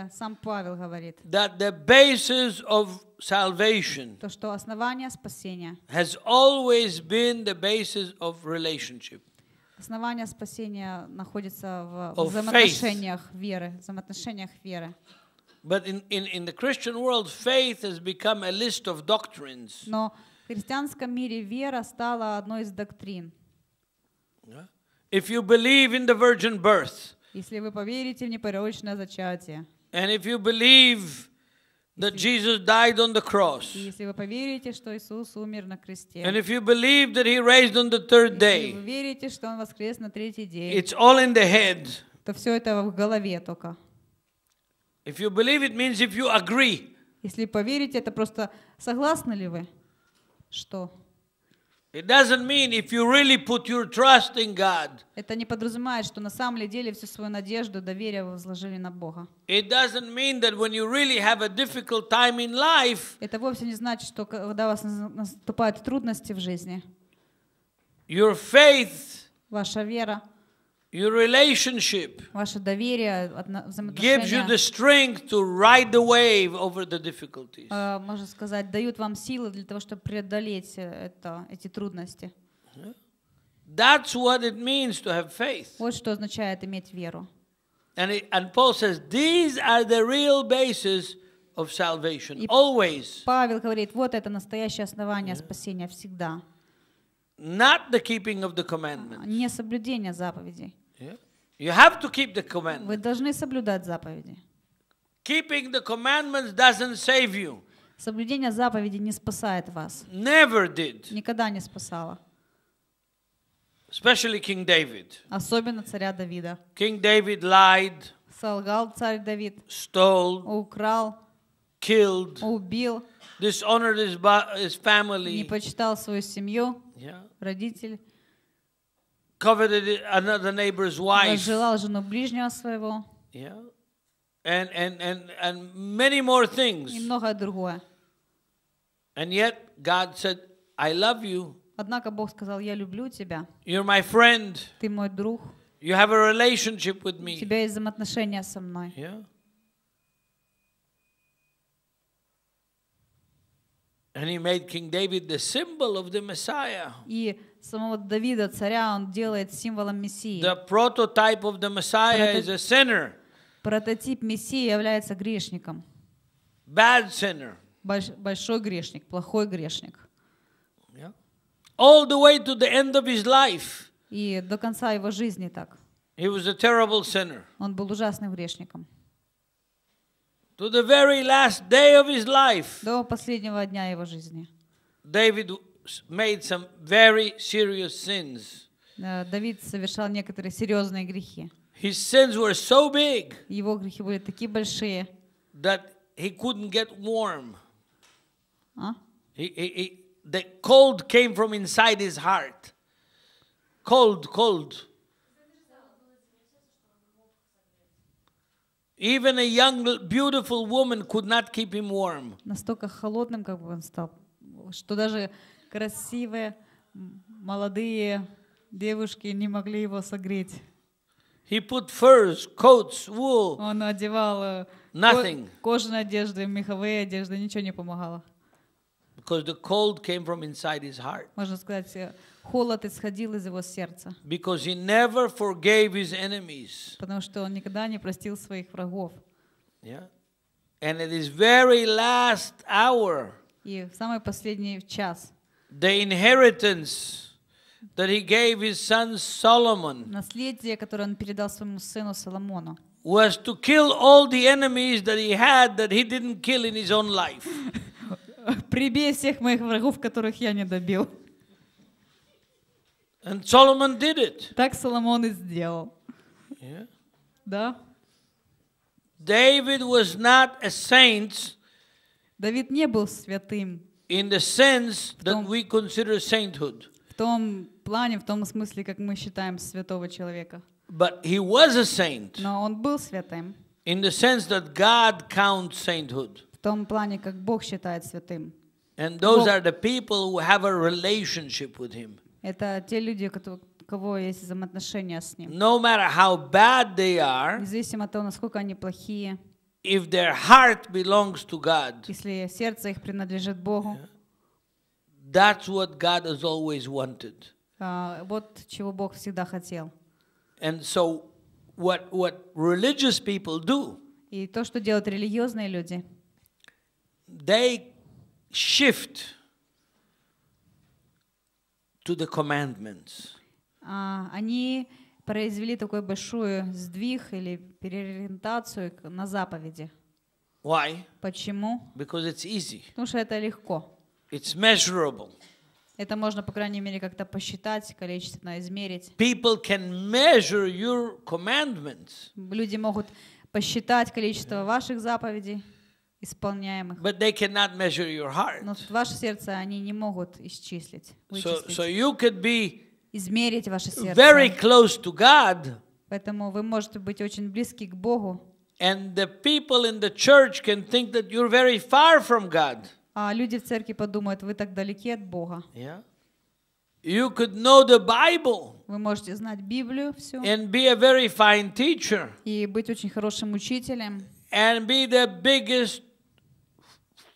that the basis of salvation has always been the basis of relationship. Основание спасения находится в взаимоотношениях веры, взаимоотношениях веры. But in, in, in the Christian world, faith has become a list of doctrines. Но в христианском мире вера стала одной из доктрин. If you believe in the virgin birth, Если вы поверите в непорочное зачатие. And if you believe that Jesus died on the cross. Если вы поверите, что Иисус умер на кресте. And if you believe that he raised on the third day. Если вы верите, что он воскрес на третий день. It's all in the head. То все это в голове только. If you believe it means if you agree. Если поверите, это просто согласны ли вы? Что? It doesn't mean if you really put your trust in God. Это не подразумевает, что на самом деле всю свою надежду, доверие вы возложили на Бога. It doesn't mean that when you really have a difficult time in life. Это вовсе не значит, что когда вас наступают трудности в жизни. Your faith. Ваша вера. Your relationship ваше доверие, gives you the strength to ride the wave over the difficulties. Можно сказать, дают вам силы для того, чтобы преодолеть это, эти трудности. That's what it means to have faith. Вот что означает иметь веру. And, it, and Paul says, these are the real basis of salvation, И always. Павел говорит, вот это настоящее основание спасения всегда. Not the keeping of the commandments. Не соблюдение заповедей. You have to keep the commandments. Вы должны соблюдать заповеди. Keeping the commandments doesn't save you. Соблюдение заповеди не спасает вас. Never did. Никогда не спасало. Especially King David. Особенно царя Давида. King David lied. Солгал царь Давид. Stole. Украл. Killed. Убил. Dishonored his, his family. Не почитал свою семью. Yeah. Родителей coveted another neighbor's wife. Желал жену ближнего своего. Yeah. And, and, and, and many more things. И многое другое. And yet God said, I love you. Однако Бог сказал, я люблю тебя. You're my friend. Ты мой друг. You have a relationship with me. У тебя есть взаимоотношения со мной. Yeah. And he made King David the symbol of the Messiah. И самого Давида, царя, он делает символом Мессии. The prototype of the Messiah is a sinner. Прототип Мессии является грешником. Bad sinner. большой грешник, плохой грешник. Yeah. All the way to the end of his life. И до конца его жизни так. He was a terrible sinner. Он был ужасным грешником. to the very last day of his life, до последнего дня его жизни. David made some very serious sins. Давид совершал некоторые серьезные грехи. His sins were so big. Его грехи были такие большие. That he couldn't get warm. А? He, he, he, the cold came from inside his heart. Cold, cold. Even a young, beautiful woman could not keep him warm. Настолько холодным, как бы он стал, что даже красивые молодые девушки не могли его согреть. He put furs, coats, wool. Он одевал э, Nothing. кожаную одежду, меховые одежды, ничего не помогало. Because the cold came from inside his heart. Можно сказать, э, холод исходил из его сердца. Because he never forgave his enemies. Потому что он никогда не простил своих врагов. Yeah. And at his very last hour. И в самый последний час. The inheritance that he gave his son Solomon. Наследие, которое он передал своему сыну Соломону. was to kill all the enemies that he had that he didn't kill in his own life. прибей всех моих врагов, которых я не добил. And Solomon did it. Так Соломон и сделал. Yeah. Да. David was not a saint. Давид не был святым. In the sense that we consider sainthood. В том плане, в том смысле, как мы считаем святого человека. But he was a saint. Но он был святым. In the sense that God counts sainthood. В том плане, как Бог считает святым. And those are the people who have a relationship with Him. Это те люди, кого есть взаимоотношения с Ним. No matter how bad they are, независимо от того, насколько они плохие, if their heart belongs to God, если сердце их принадлежит Богу, that's what God has always wanted. вот чего Бог всегда хотел. And so what what religious people do? И то, что делают религиозные люди. They shift to the commandments. А, они произвели такой большой сдвиг или переориентацию на заповеди. Why? Почему? Because it's easy. Потому что это легко. It's measurable. Это можно, по крайней мере, как-то посчитать, количественно измерить. People can measure your commandments. Люди могут посчитать количество ваших заповедей. исполняемых. But they cannot measure your heart. Но ваше сердце они не могут исчислить, So, вычислить. so you could be Измерить ваше very сердце. close to God, Поэтому вы можете быть очень близки к Богу. and the people in the church can think that you're very far from God. А люди в церкви подумают, вы так далеки от Бога. Yeah. You could know the Bible Вы можете знать Библию всю and be a very fine teacher и быть очень хорошим учителем, and be the biggest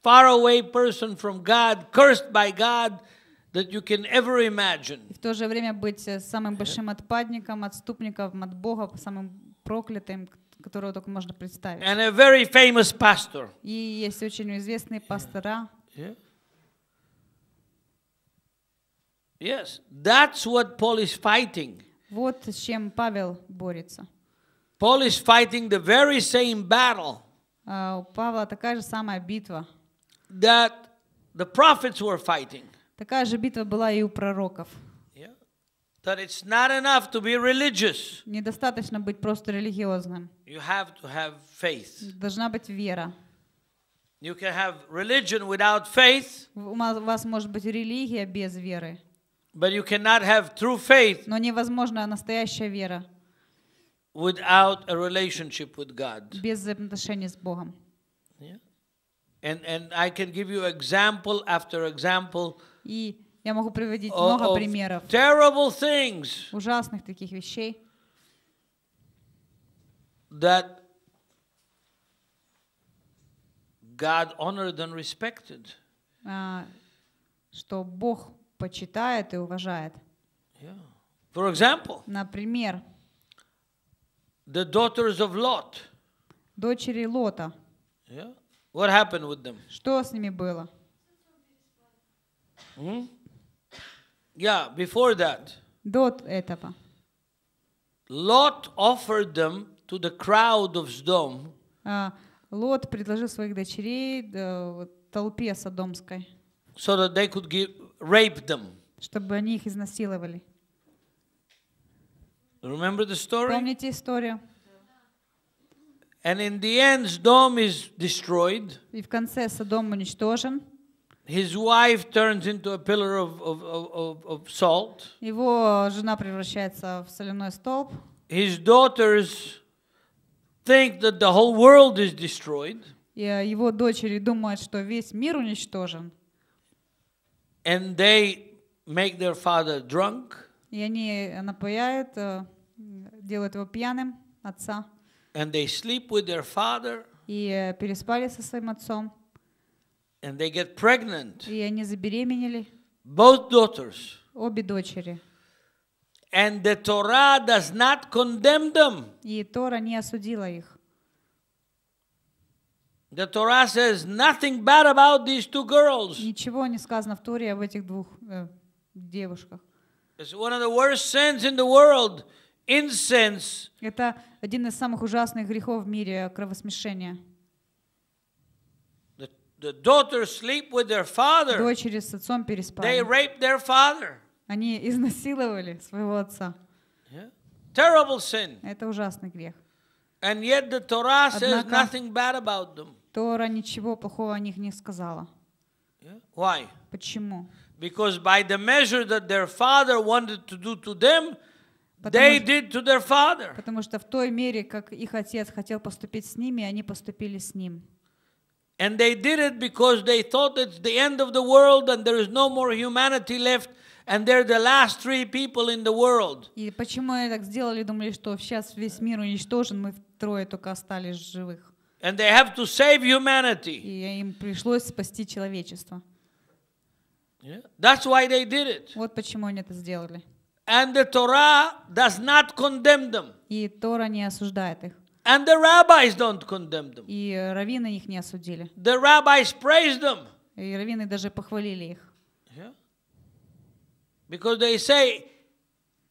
faraway person from God, cursed by God, that you can ever imagine. И в то же время быть самым большим отпадником, отступником от Бога, самым проклятым, которого только можно представить. And a very famous pastor. И есть очень известные пастора. Yeah. Yes, that's what Paul is fighting. Вот с чем Павел борется. Paul is fighting the very same battle. Uh, у Павла такая же самая битва that the prophets were fighting. Такая же битва была и у пророков. That it's not enough to be religious. Недостаточно быть просто религиозным. You have to have faith. Должна быть вера. You can have religion without faith. У вас может быть религия без веры. But you cannot have true faith. Но невозможна настоящая вера. Without a relationship with God. Без отношений с Богом. And, and I can give you example after example И я могу приводить of, много примеров terrible things ужасных таких вещей, that God honored and respected. а, что Бог почитает и уважает. Yeah. For example, Например, the daughters of Lot. дочери Лота. Yeah. What happened with them? Что с ними было? Hmm? Yeah, before that. До этого. Lot offered them to the crowd of Sodom. Лот предложил своих дочерей толпе содомской. So that they could give, rape them. Чтобы они их изнасиловали. Remember the story? Помните историю? And in the end, Sodom is destroyed. И в конце Содом уничтожен. His wife turns into a pillar of, of, of, of salt. Его жена превращается в соляной столб. His daughters think that the whole world is destroyed. Э, его дочери думают, что весь мир уничтожен. And they make their father drunk. И они напояют, э, делают его пьяным, отца. And they sleep with their father. И э, переспали со своим отцом. And they get pregnant. И они забеременели. Both daughters. Обе дочери. And the Torah does not condemn them. И Тора не осудила их. The Torah says nothing bad about these two girls. Ничего не сказано в Торе об этих двух э, девушках. It's one of the worst sins in the world. Incense. Это один из самых ужасных грехов в мире кровосмешения. The, the daughters sleep with their father. Дочери с отцом переспали. They raped their father. Они изнасиловали своего отца. Yeah. Terrible sin. Это ужасный грех. And yet the Torah says nothing bad about them. Тора ничего плохого о них не сказала. Yeah. Why? Почему? Because by the measure that their father wanted to do to them, Потому, They did to their father. потому что в той мере, как их отец хотел поступить с ними, они поступили с ним. And they did it because they thought it's the end of the world and there is no more humanity left. And they're the last three people in the world. И почему они так сделали? Думали, что сейчас весь мир уничтожен, мы трое только остались живых. And they have to save humanity. И им пришлось спасти человечество. Yeah. That's why they did it. Вот почему они это сделали. And the Torah does not condemn them. И Тора не осуждает их. And the rabbis don't condemn them. И раввины их не осудили. The rabbis praised them. И раввины даже похвалили их. Yeah. Because they say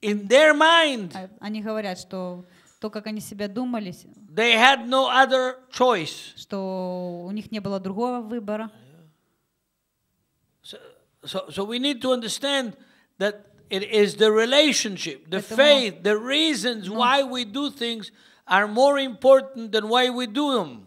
in their mind. Они говорят, что то, как они себя думали, they had no other choice. что у них не было другого выбора. So, so, so we need to understand that It is the relationship, the Поэтому, faith, the reasons why we do things are more important than why we do them.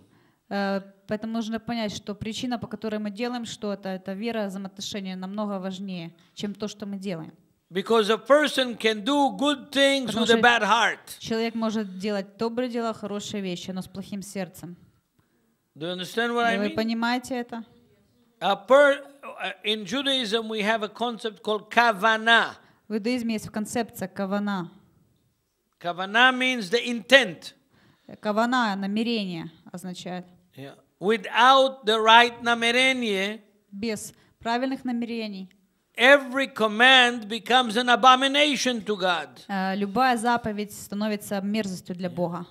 Uh, поэтому нужно понять, что причина, по которой мы делаем что-то, это вера, взаимоотношения намного важнее, чем то, что мы делаем. Because a person can do good things Потому with a bad heart. Человек может делать добрые дела, хорошие вещи, но с плохим сердцем. Do you understand what I mean? Вы понимаете это? A per, in Judaism we have a concept called kavana. В иудаизме есть концепция кавана. Кавана means the intent. Кавана намерение означает. Yeah. Without the right намерение, без правильных намерений, every command becomes an abomination to God. Э, любая заповедь становится мерзостью для Бога.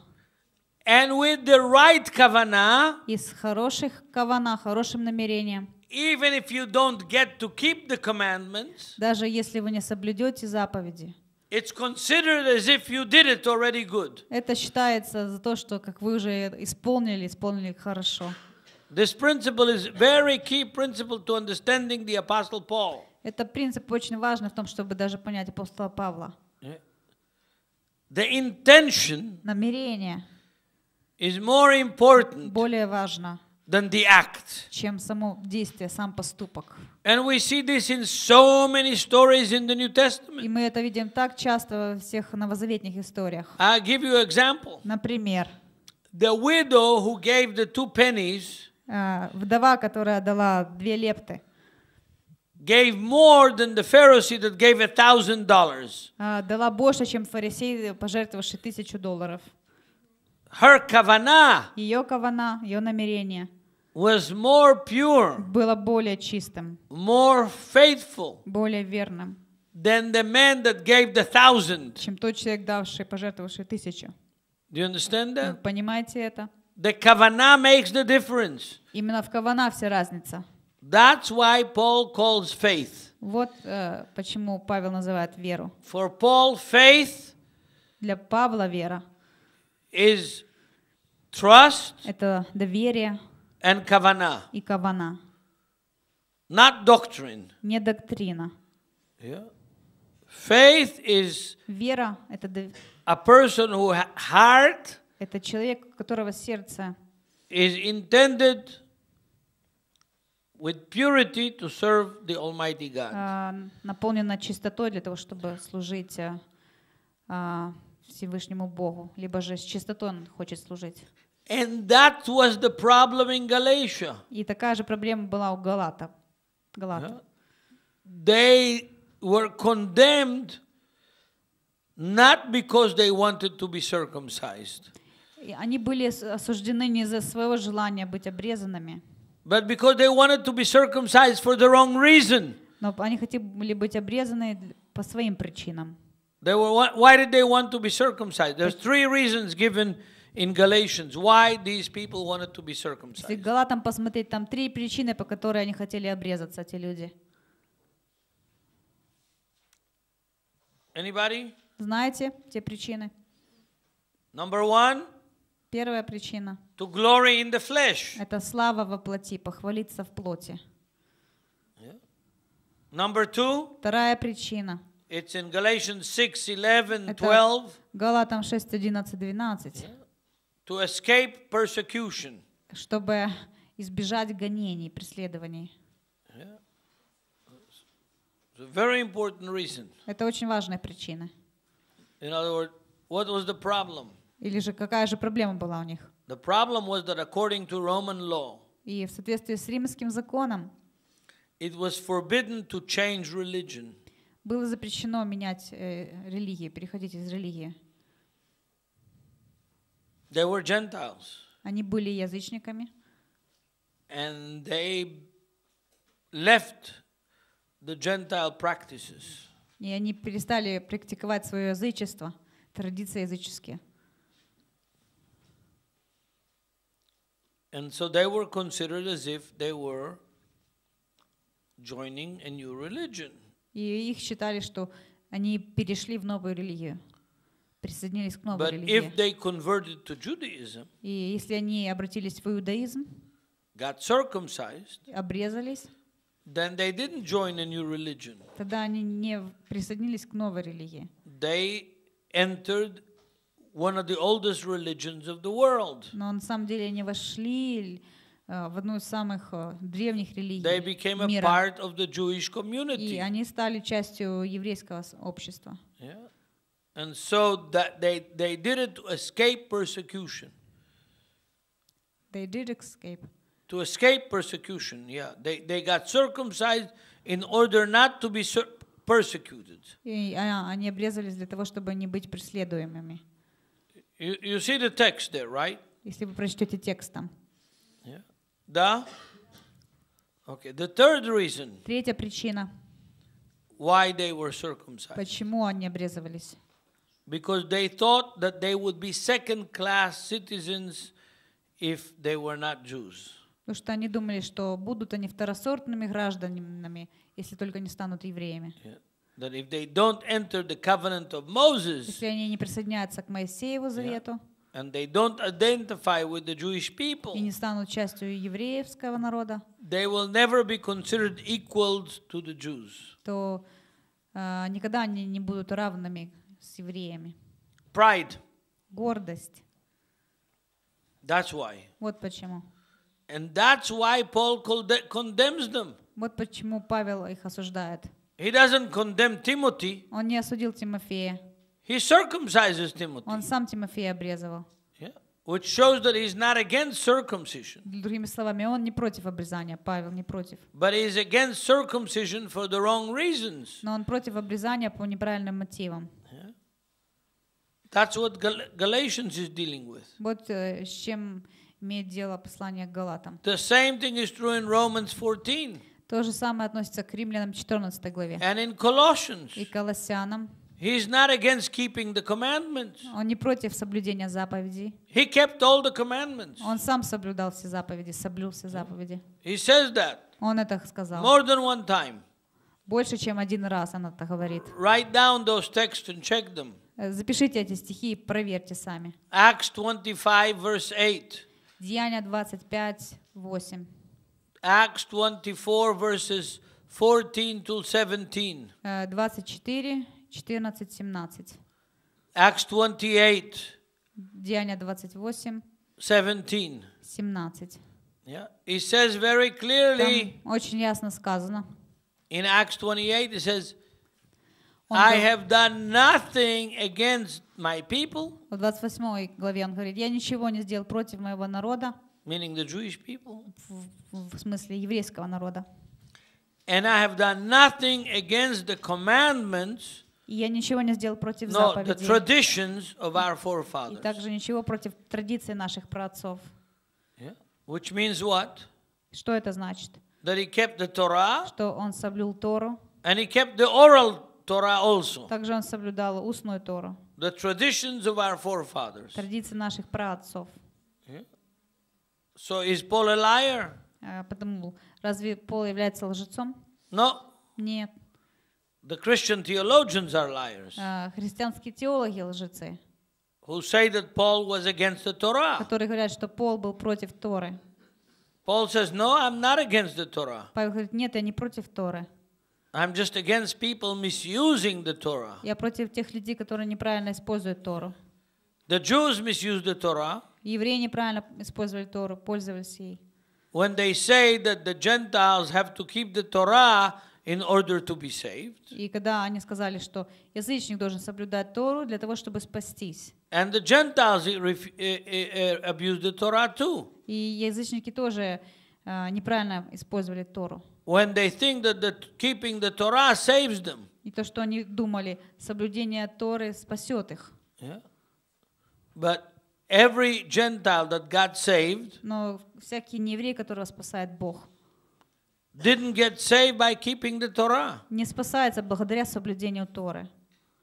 And with the right кавана, и с хороших кавана, хорошим намерением, even if you don't get to keep the commandments, даже если вы не соблюдете заповеди, it's considered as if you did it already good. Это считается за то, что как вы уже исполнили, исполнили хорошо. This principle is very key principle to understanding the apostle Paul. Это принцип очень важный в том, чтобы даже понять апостола Павла. The intention намерение is more important более важно than the act. Чем само действие, сам поступок. And we see this in so many stories in the New Testament. И мы это видим так часто во всех новозаветных историях. I give you example. Например. The widow who gave the two pennies. Э, вдова, которая дала две лепты. Gave more than the Pharisee that gave a thousand dollars. Э, дала больше, чем фарисей, пожертвовавший тысячу долларов. Her кавана. Ее кавана, ее намерение was more pure, было более чистым, more faithful, более верным, than the man that gave the thousand. чем тот человек, давший, пожертвовавший тысячу. Do you understand that? Вы понимаете это? The kavana makes the difference. Именно в кавана вся разница. That's why Paul calls faith. Вот э, почему Павел называет веру. For Paul, faith Для Павла вера is trust, это доверие, And кавана. И кавана. Not doctrine. Не доктрина. Yeah. Faith is Вера — это a person who heart это человек, у которого сердце is intended with purity to serve the Almighty God. А, наполнено чистотой для того, чтобы служить а, а, Всевышнему Богу, либо же с чистотой он хочет служить. And that was the problem in Galatia. И такая же проблема была у Галата. Галата. They were condemned not because they wanted to be circumcised. Они были осуждены не за своего желания быть обрезанными. But because they wanted to be circumcised for the wrong reason. Но они хотели быть обрезаны по своим причинам. They were, why did they want to be circumcised? There's three reasons given in Galatians why these people wanted to be circumcised. Если посмотреть, там три причины, по которой они хотели обрезаться, эти люди. Anybody? Знаете те причины? Number one. Первая причина. To glory in the flesh. Это слава во плоти, похвалиться в плоти. Number two. Вторая причина. It's in Galatians 6, 11, 12. Галатам 6, 11, 12 to escape persecution. Чтобы избежать гонений, преследований. Yeah. a very important reason. Это очень важная причина. In other words, what was the problem? Или же какая же проблема была у них? The problem was that according to Roman law, и в соответствии с римским законом, it was forbidden to change religion. Было запрещено менять э, религии, переходить из религии. They were Gentiles. Они были язычниками. And they left the Gentile practices. И они перестали практиковать свое язычество, традиции языческие. And so they were considered as if they were joining a new religion. И их считали, что они перешли в новую религию присоединились к новой But религии. If they converted to Judaism, и если они обратились в иудаизм, got circumcised, обрезались, then they didn't join a new religion. Тогда они не присоединились к новой религии. They entered one of the oldest religions of the world. Но на самом деле они вошли э, в одну из самых э, древних религий They became a мира. part of the Jewish community. И они стали частью еврейского общества. Yeah. And so that they, they did it to escape persecution. They did escape. To escape persecution, yeah. They, they got circumcised in order not to be persecuted. они обрезались для того, чтобы не быть преследуемыми. You, you see the text there, right? Если вы прочтете текст там. Yeah. Да? Okay. The third reason. Третья причина. Why they were circumcised. Почему они обрезывались? because they thought that they would be second-class citizens if they were not Jews. Потому что они думали, что будут они второсортными гражданами, если только не станут евреями. That if they don't enter the covenant of Moses, если они не присоединятся к Моисееву завету, and they don't identify with the Jewish people, и не станут частью еврейского народа, they will never be considered equal to the Jews. То никогда они не будут равными с евреями. Pride. Гордость. That's why. Вот почему. And that's why Paul condemns them. Вот почему Павел их осуждает. He doesn't condemn Timothy. Он не осудил Тимофея. He circumcises Timothy. Он сам Тимофея обрезывал. Yeah. Which shows that he's not against circumcision. Другими словами, он не против обрезания, Павел не против. But he's against circumcision for the wrong reasons. Но он против обрезания по неправильным мотивам. That's what Gal Galatians is dealing with. Вот э, с чем имеет дело послание к Галатам. The same thing is true in Romans 14. То же самое относится к Римлянам 14 главе. And in Colossians. И Колоссянам. He is not against keeping the commandments. Он не против соблюдения заповедей. He kept all the commandments. Он сам соблюдал все заповеди, соблюл все заповеди. He says that. Он это сказал. More than one time. Больше, чем один раз она это говорит. Write down those texts and check them. Э, запишите эти стихи и проверьте сами. Acts 25, verse 8. Деяния 25, 8. Acts 24, verses 14 to 17. 24, 14, 17. Acts 28. Деяния 28. 17. 17. Yeah. It says very clearly, Там очень ясно сказано. In Acts 28 it says, I have done nothing against my people. В 28 главе он говорит, я ничего не сделал против моего народа. Meaning the Jewish people. В, в смысле еврейского народа. And I have done nothing against the commandments. И я ничего не сделал против no, заповедей. The traditions of our forefathers. И также ничего против традиций наших праотцов. Yeah. Which means what? Что это значит? That he kept the Torah. Что он соблюл Тору. And he kept the oral Torah also. Также он соблюдал устную Тору. The traditions of our forefathers. Традиции наших праотцов. Yeah. So is Paul a liar? А, потому разве Пол является лжецом? No. Нет. The Christian theologians are liars. А, христианские теологи лжецы. Who say that Paul was against the Torah? Которые говорят, что Пол был против Торы. Paul says, "No, I'm not against the Torah." Павел говорит, нет, я не против Торы. I'm just against people misusing the Torah. Я против тех людей, которые неправильно используют Тору. The Jews misused the Torah. Евреи неправильно использовали Тору, пользовались ей. When they say that the Gentiles have to keep the Torah in order to be saved. И когда они сказали, что язычник должен соблюдать Тору для того, чтобы спастись. And the Gentiles э, э, э, abused the Torah too. И язычники тоже неправильно использовали Тору when they think that the, keeping the Torah saves them. И то, что они думали, соблюдение Торы спасет их. Yeah. But every Gentile that God saved, но всякий нееврей, которого спасает Бог, didn't get saved by keeping the Torah. Не спасается благодаря соблюдению Торы.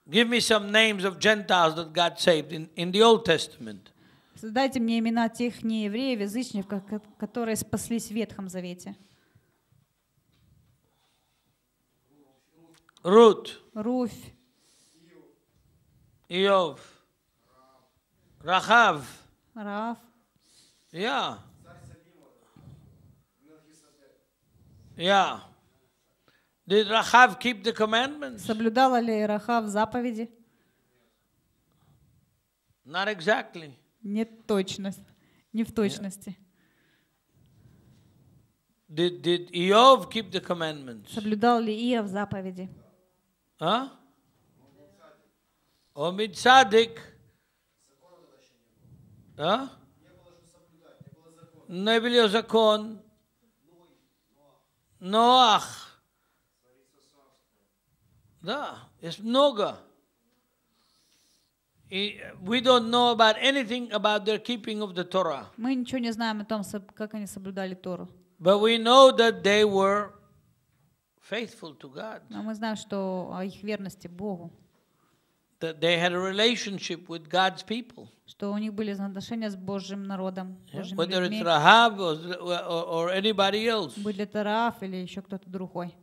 Give me some names of Gentiles that God saved in, in the Old Testament. Дайте мне имена тех неевреев, язычников, которые спаслись в Ветхом Завете. Рут. Руфь. Иов. Рахав. Раф, Я. Я. Did Rahab keep the commandments? Соблюдала ли Рахав заповеди? Not exactly. Нет точности. Не в точности. Did, did Иов keep the commandments? Соблюдал ли Иов заповеди? Huh? Омид Садик. А? Не было закон. Ноах. Да, есть много. We don't know about anything about their keeping of the Torah. Мы ничего не знаем о том, как они соблюдали Тору. But we know that they were faithful to God. Но мы знаем, что о их верности Богу. That they had a relationship with God's people. Что у них были отношения с Божьим народом, Божьими Whether it's Rahab or, or, anybody else. Будь это Раав или еще кто-то другой.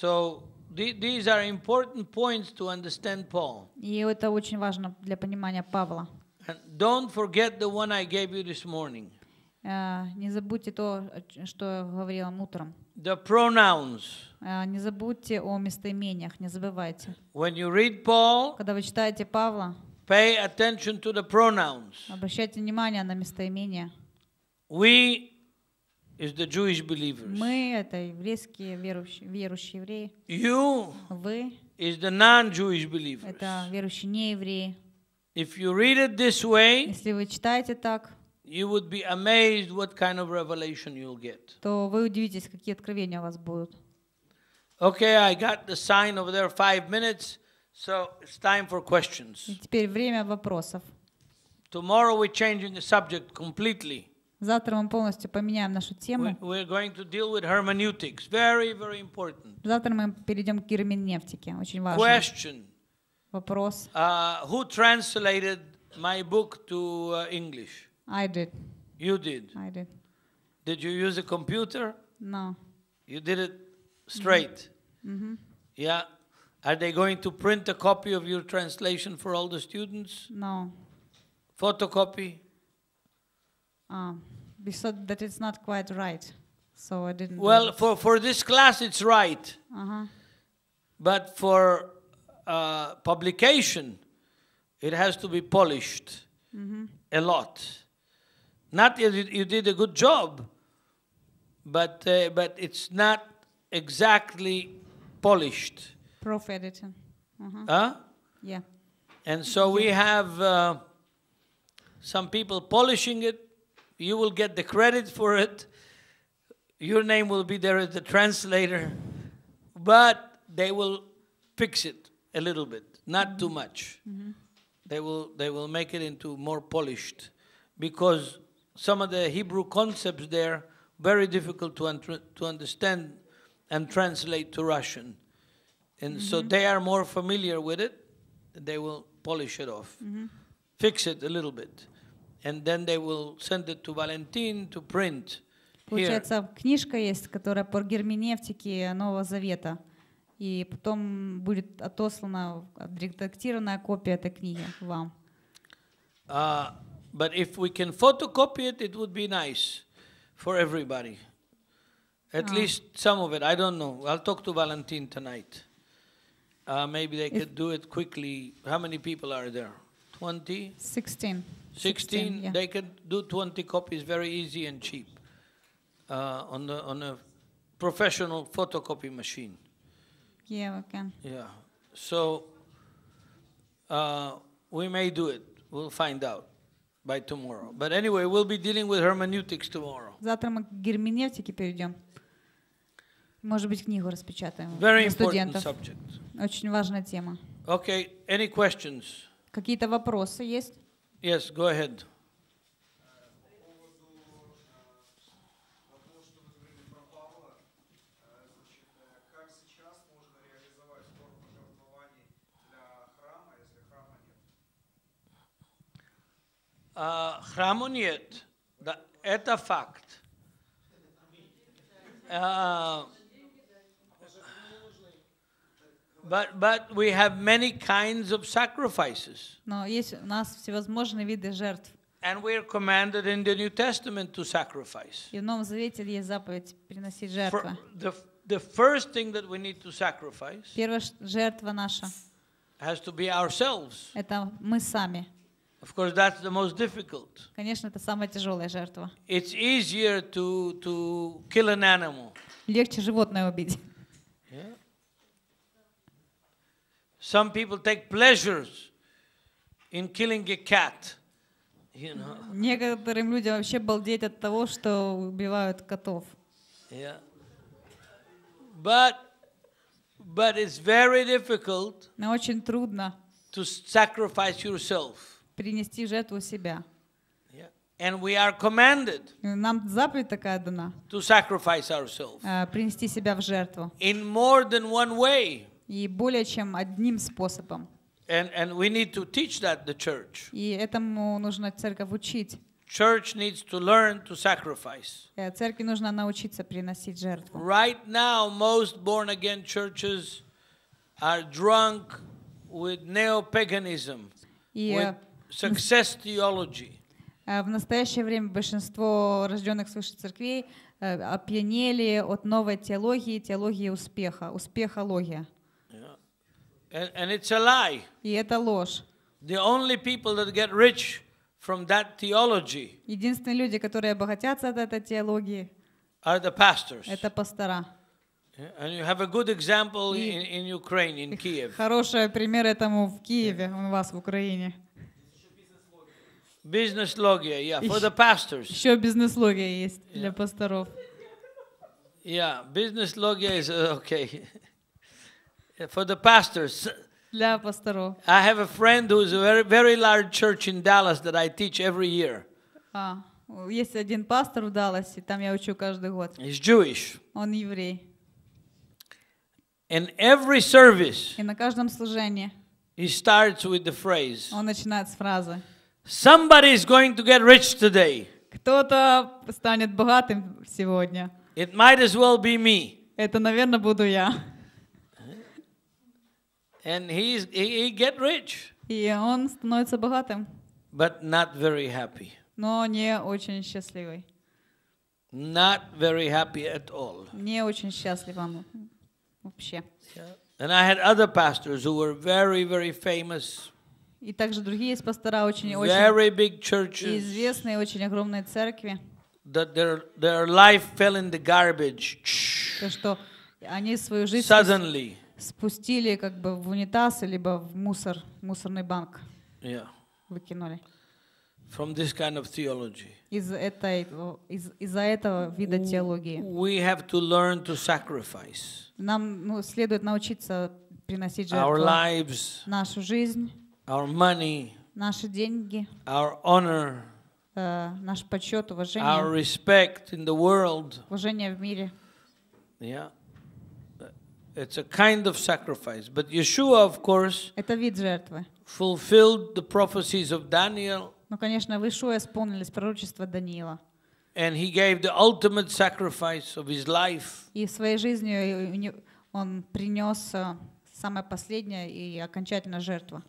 So these are important points to understand Paul. И это очень важно для понимания Павла. And don't forget the one I gave you this morning. Э, не забудьте то, что я говорила утром. The pronouns. Э, не забудьте о местоимениях, не забывайте. When you read Paul, когда вы читаете Павла, pay attention to the pronouns. Обращайте внимание на местоимения. We is the Jewish believers. Мы это еврейские верующие, верующие евреи. You вы is the non-Jewish believers. Это верующие неевреи. If you read it this way, если вы читаете так, you would be amazed what kind of revelation you'll get. Okay, I got the sign over there, five minutes, so it's time for questions. Tomorrow we're changing the subject completely. Завтра мы полностью поменяем нашу тему. We're going to deal with hermeneutics. Very, very important. Завтра мы перейдем к герменевтике, очень важно. Question. Вопрос. Uh, who translated my book to uh, English? I did. You did? I did. Did you use a computer? No. You did it straight? Mm -hmm. Yeah. Are they going to print a copy of your translation for all the students? No. Photocopy? Um, because that is not quite right. So I didn't. Well, for, for this class, it's right. Uh-huh. But for uh, publication, it has to be polished mm -hmm. a lot. Not that you did a good job, but, uh, but it's not exactly polished. Prophet. Uh-huh. Huh? Yeah. And so we have uh, some people polishing it. You will get the credit for it. Your name will be there as the translator. But they will fix it a little bit, not mm -hmm. too mm-hmm. much. Mm -hmm. They, will, they will make it into more polished because some of the Hebrew concepts there very difficult to, un to understand and translate to Russian. And mm -hmm. so mm-hmm. they are more familiar with it. They will polish it off, mm -hmm. fix it a little bit. And then they will send it to Valentin to print. Получается, here. книжка есть, которая по герменевтике Нового Завета. И потом будет отослана отредактированная копия этой книги вам. Uh, but if we can photocopy it, it would be nice for everybody. At oh. least some of it. I don't know. I'll talk to Valentin tonight. Uh, maybe they if could do it quickly. How many people are there? 20? 16. 16, yeah. they can do 20 copies very easy and cheap uh, on, the, on a professional photocopy machine. Yeah, we can. Yeah. So uh, we may do it. We'll find out. by tomorrow. But anyway, we'll be dealing with hermeneutics tomorrow. Завтра мы к герменевтике перейдем. Может быть, книгу распечатаем Very для студентов. Important subject. Очень важная тема. Okay, any questions? Какие-то вопросы есть? Yes, go ahead. uh, Hramoniyat, the artifact, but, but we have many kinds of sacrifices. Но есть у нас всевозможные виды жертв. And we are commanded in the New Testament to sacrifice. И в Новом Завете есть заповедь приносить жертвы. The, the first thing that we need to sacrifice Первая жертва наша has to be ourselves. Это мы сами. Of course, that's the most difficult. Конечно, это самая тяжелая жертва. It's easier to, to kill an animal. Легче животное убить. Yeah. Some people take pleasures in killing a cat. You know. Некоторым людям вообще балдеть от того, что убивают котов. Yeah. But, but it's very difficult Но очень трудно to sacrifice yourself. принести жертву себя. And we are commanded э, To sacrifice ourselves. Э, in more than one way. одним And, and we need to teach that the church. Church needs to learn to sacrifice. Э, жертву. Right now, most born-again churches are drunk with neo-paganism, with Success theology. Э, в настоящее время большинство рожденных свыше церквей э, опьянели от новой теологии, теологии успеха, успехология. And, and it's a lie. И это ложь. The only people that get rich from that theology Единственные люди, которые обогатятся от этой теологии, are the pastors. это пастора. And you have a good example in, in Ukraine, in Kiev. Хороший пример этому в Киеве, у вас в Украине. Business-логия, yeah, for the pastors. Еще бизнес-логия есть yeah. для пасторов. Yeah, business-логия is uh, okay. for the pastors. Для пасторов. I have a friend who is a very, very large church in Dallas that I teach every year. А, есть один пастор в Далласе, там я учу каждый год. He's Jewish. Он еврей. In every service, и на каждом служении he starts with the phrase, он начинает с фразы Somebody is going to get rich today. Кто-то станет богатым сегодня. It might as well be me. Это, наверное, буду я. And he's, he, he get rich. И он становится богатым. But not very happy. Но не очень счастливый. Not very happy at all. Не очень счастлив он вообще. And I had other pastors who were very, very famous И также другие есть пастора очень, very очень big churches, известные, очень огромные церкви. That their, their life fell in the garbage. То, что они свою жизнь Suddenly. спустили как бы в унитаз, либо в мусор, мусорный банк. Yeah. Выкинули. From this kind of theology. Из этой, из, из-за этого вида теологии. We have to learn to sacrifice. Нам ну, следует научиться приносить жертву. Our lives. Нашу жизнь. our money, наши деньги, our honor, э, наш почет, уважение, our respect in the world. уважение в мире. Yeah. It's a kind of sacrifice. But Yeshua, of course, Это вид жертвы. fulfilled the prophecies of Daniel. Ну, конечно, в Ишуа исполнились пророчества Даниила. And he gave the ultimate sacrifice of his life. И своей жизнью он принес самое последнее и окончательное жертву.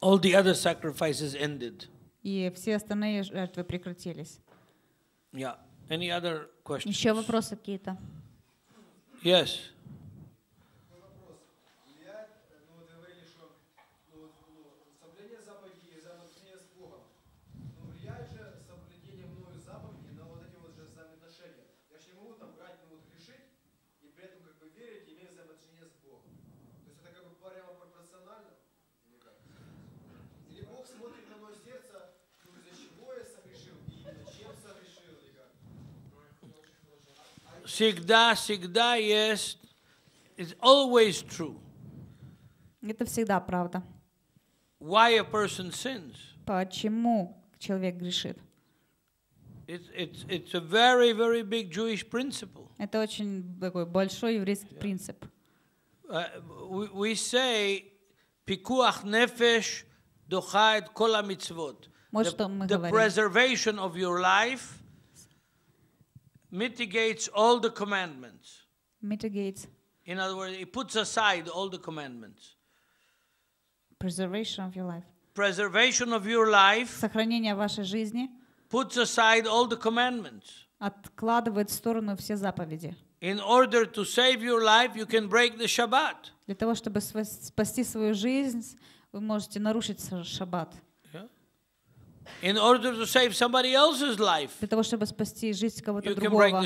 All the other sacrifices ended. И все остальные жертвы прекратились. Yeah. Any other questions? Еще вопросы какие-то? Yes. Всегда, всегда есть. It's always true. Это всегда правда. Why a person sins? Почему человек грешит? It's, it's, it's a very, very big Jewish principle. Это очень такой большой еврейский yeah. принцип. Uh, we, we say, пикуах нефеш дохает кола митцвот. Вот что мы the, the preservation of your life mitigates all the commandments. Mitigates. In other words, it puts aside all the commandments. Preservation of your life. Preservation of your life. Сохранение вашей жизни. Puts aside all the commandments. Откладывает в сторону все заповеди. In order to save your life, you can break the Shabbat. Для того, чтобы спасти свою жизнь, вы можете нарушить шаббат. In order to save somebody else's life, для того, чтобы спасти жизнь кого-то другого,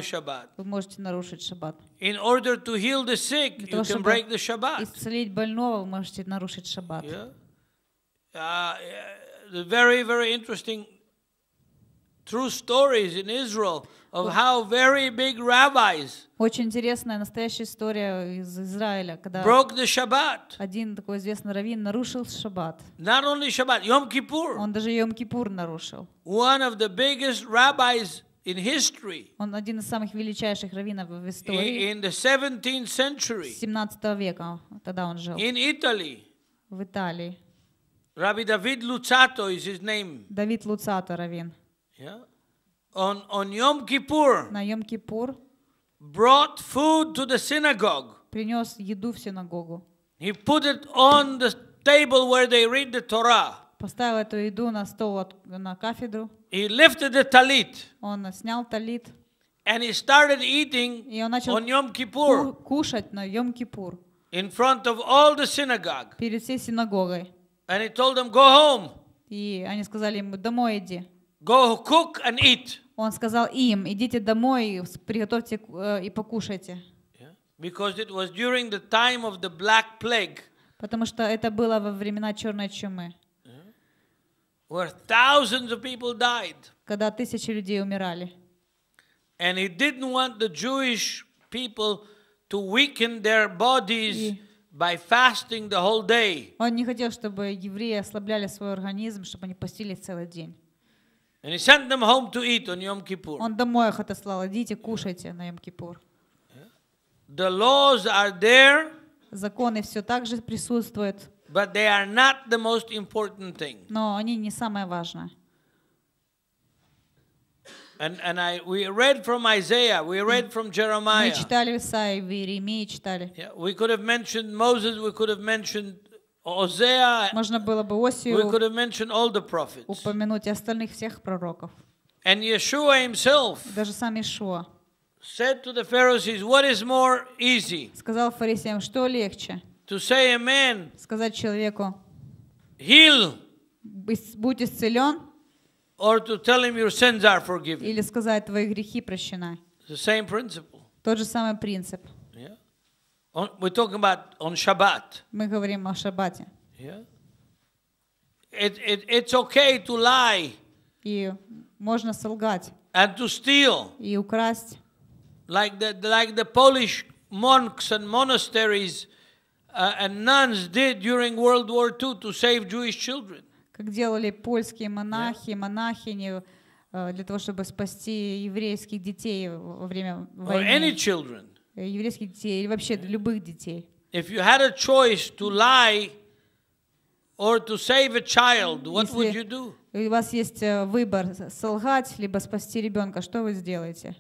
вы можете нарушить шаббат. In order to heal the sick, для того, you can break the Shabbat. исцелить больного, вы можете нарушить шаббат. Yeah. Uh, very, very interesting true stories in Israel of how very big rabbis Очень интересная настоящая история из Израиля, когда broke the Shabbat. один такой известный раввин нарушил шаббат. Not only Shabbat, Yom Kippur. Он даже Йом Кипур нарушил. One of the biggest rabbis in history. Он один из самых величайших раввинов в истории. In the 17th century. 17 века, тогда он жил. In Italy. В Италии. Rabbi David Luzzatto is his name. Давид Луцато раввин. On, on Yom Kippur, на Йом Кипур brought food to the synagogue. принес еду в синагогу, He put it on the table where they read the Torah. поставил эту еду на стол, на кафедру, He lifted the talit он снял талит, and he started eating on Yom Kippur кушать на Йом Кипур in front of all the synagogue. перед всей синагогой. And he told them, Go home. И они сказали ему, домой иди. Go cook and eat. Он сказал им, идите домой, приготовьте э, и покушайте. Потому что это было во времена черной чумы. Когда тысячи людей умирали. And Он не хотел, чтобы евреи ослабляли свой организм, чтобы они постили целый день. And he sent them home to eat on Yom Kippur. Он домой их отослал. Идите, кушайте на Йом Кипур. The laws are there. Законы все так же присутствуют. But they are not the most important thing. Но они не самое важное. And, and I, we read from Isaiah, we read from Jeremiah. Мы читали в Исаии, в Иеремии Yeah, we could have mentioned Moses, we could have mentioned Можно было бы осью упомянуть и остальных всех пророков. и Yeshua himself даже сам Ишуа Сказал фарисеям, что легче? сказать человеку, heal, будь исцелен, Или сказать, твои грехи прощены. Тот же самый принцип. On, we're talking about on Shabbat. Мы говорим о Шаббате. Yeah. It, it, it's okay to lie. И можно солгать. And to steal. И украсть. Like the, like the Polish monks and monasteries uh, and nuns did during World War II to save Jewish children. Как делали польские монахи, монахини э, для того, чтобы спасти еврейских детей во время войны. Or any children. Э, еврейских детей или вообще любых детей. If you had a choice to lie or to save a child, what Если would you do? у вас есть э, выбор солгать либо спасти ребенка, что вы сделаете?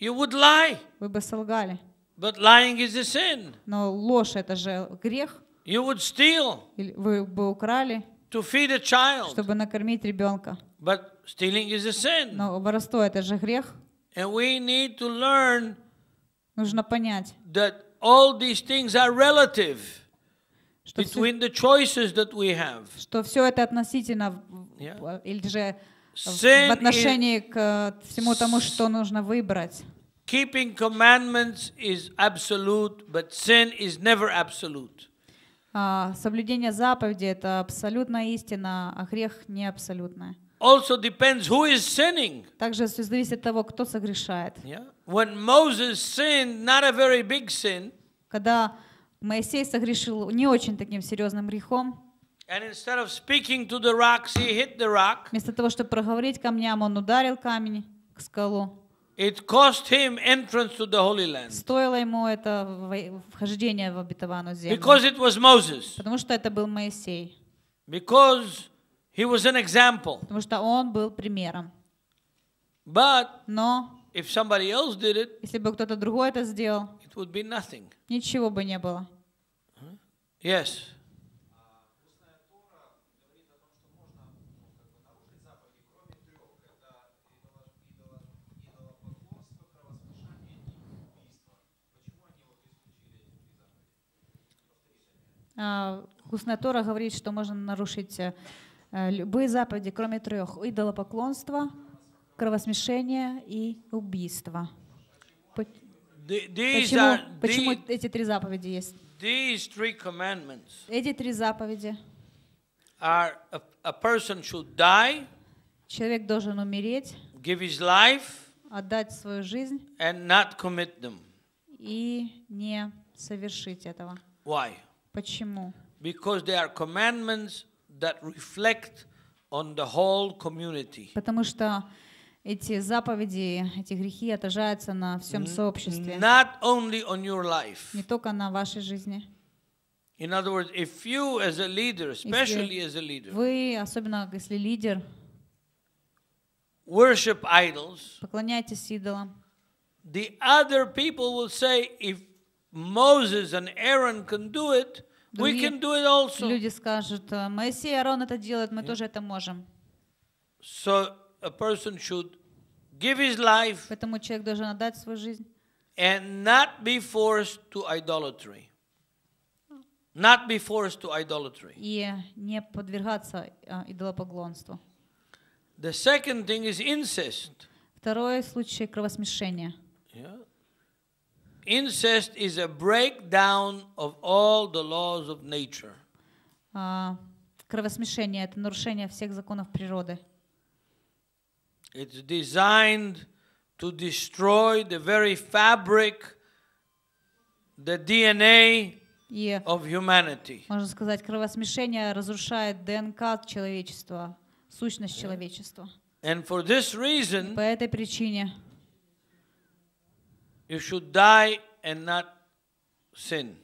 You would lie. Вы бы солгали. But lying is a sin. Но ложь это же грех. You would steal. Вы бы украли. To feed a child. Чтобы накормить ребенка. But stealing is a sin. Но воровство это же грех. And we need to learn Нужно понять, that all these things are relative что between the choices that we have. Что все это относительно yeah. или же Sin в отношении к э, всему тому, что нужно выбрать. Keeping commandments is absolute, but sin is never absolute. А, соблюдение заповеди это абсолютная истина, а грех — не абсолютная also depends who is sinning. Также все зависит от того, кто согрешает. Yeah. When Moses sinned, not a very big sin. Когда Моисей согрешил не очень таким серьезным грехом. And Вместо того, чтобы проговорить камням, он ударил камень к скалу. It cost him entrance to the Holy Land. Стоило ему это вхождение в обетованную землю. Because it was Moses. Потому что это был Моисей. Because He was an example. Потому что он был примером. But Но if somebody else did it, если бы кто-то другой это сделал, it would be nothing. ничего бы не было. Yes. А, Устная Тора говорит, что можно нарушить э, Э, любые заповеди, кроме трех, идолопоклонство, кровосмешение и убийство. Почему, почему эти три заповеди есть? эти три заповеди. Are a, a person should die, человек должен умереть, give his life, отдать свою жизнь and not commit them. и не совершить этого. Why? Почему? Because they are commandments that reflect on the whole community. Потому что эти заповеди, эти грехи отражаются на всем сообществе. Not only on your life. Не только на вашей жизни. In other words, if you as a leader, especially as a leader, вы, особенно если лидер, worship idols, поклоняйтесь идолам, the other people will say, if Moses and Aaron can do it, We can do it also. Люди скажут, «Э, Моисей и Аарон это делают, мы yeah. тоже это можем. So a person should give his life. Поэтому человек должен отдать свою жизнь. And not be forced to idolatry. Not be forced to idolatry. И не подвергаться э, идолопоклонству. The second thing is incest. Второй случай кровосмешения. Yeah. Incest is a breakdown of all the laws of nature. А, кровосмешение это нарушение всех законов природы. It's designed to destroy the very fabric, the DNA of humanity. Можно сказать, кровосмешение разрушает ДНК человечества, сущность человечества. And for this reason, по этой причине You should die and not sin.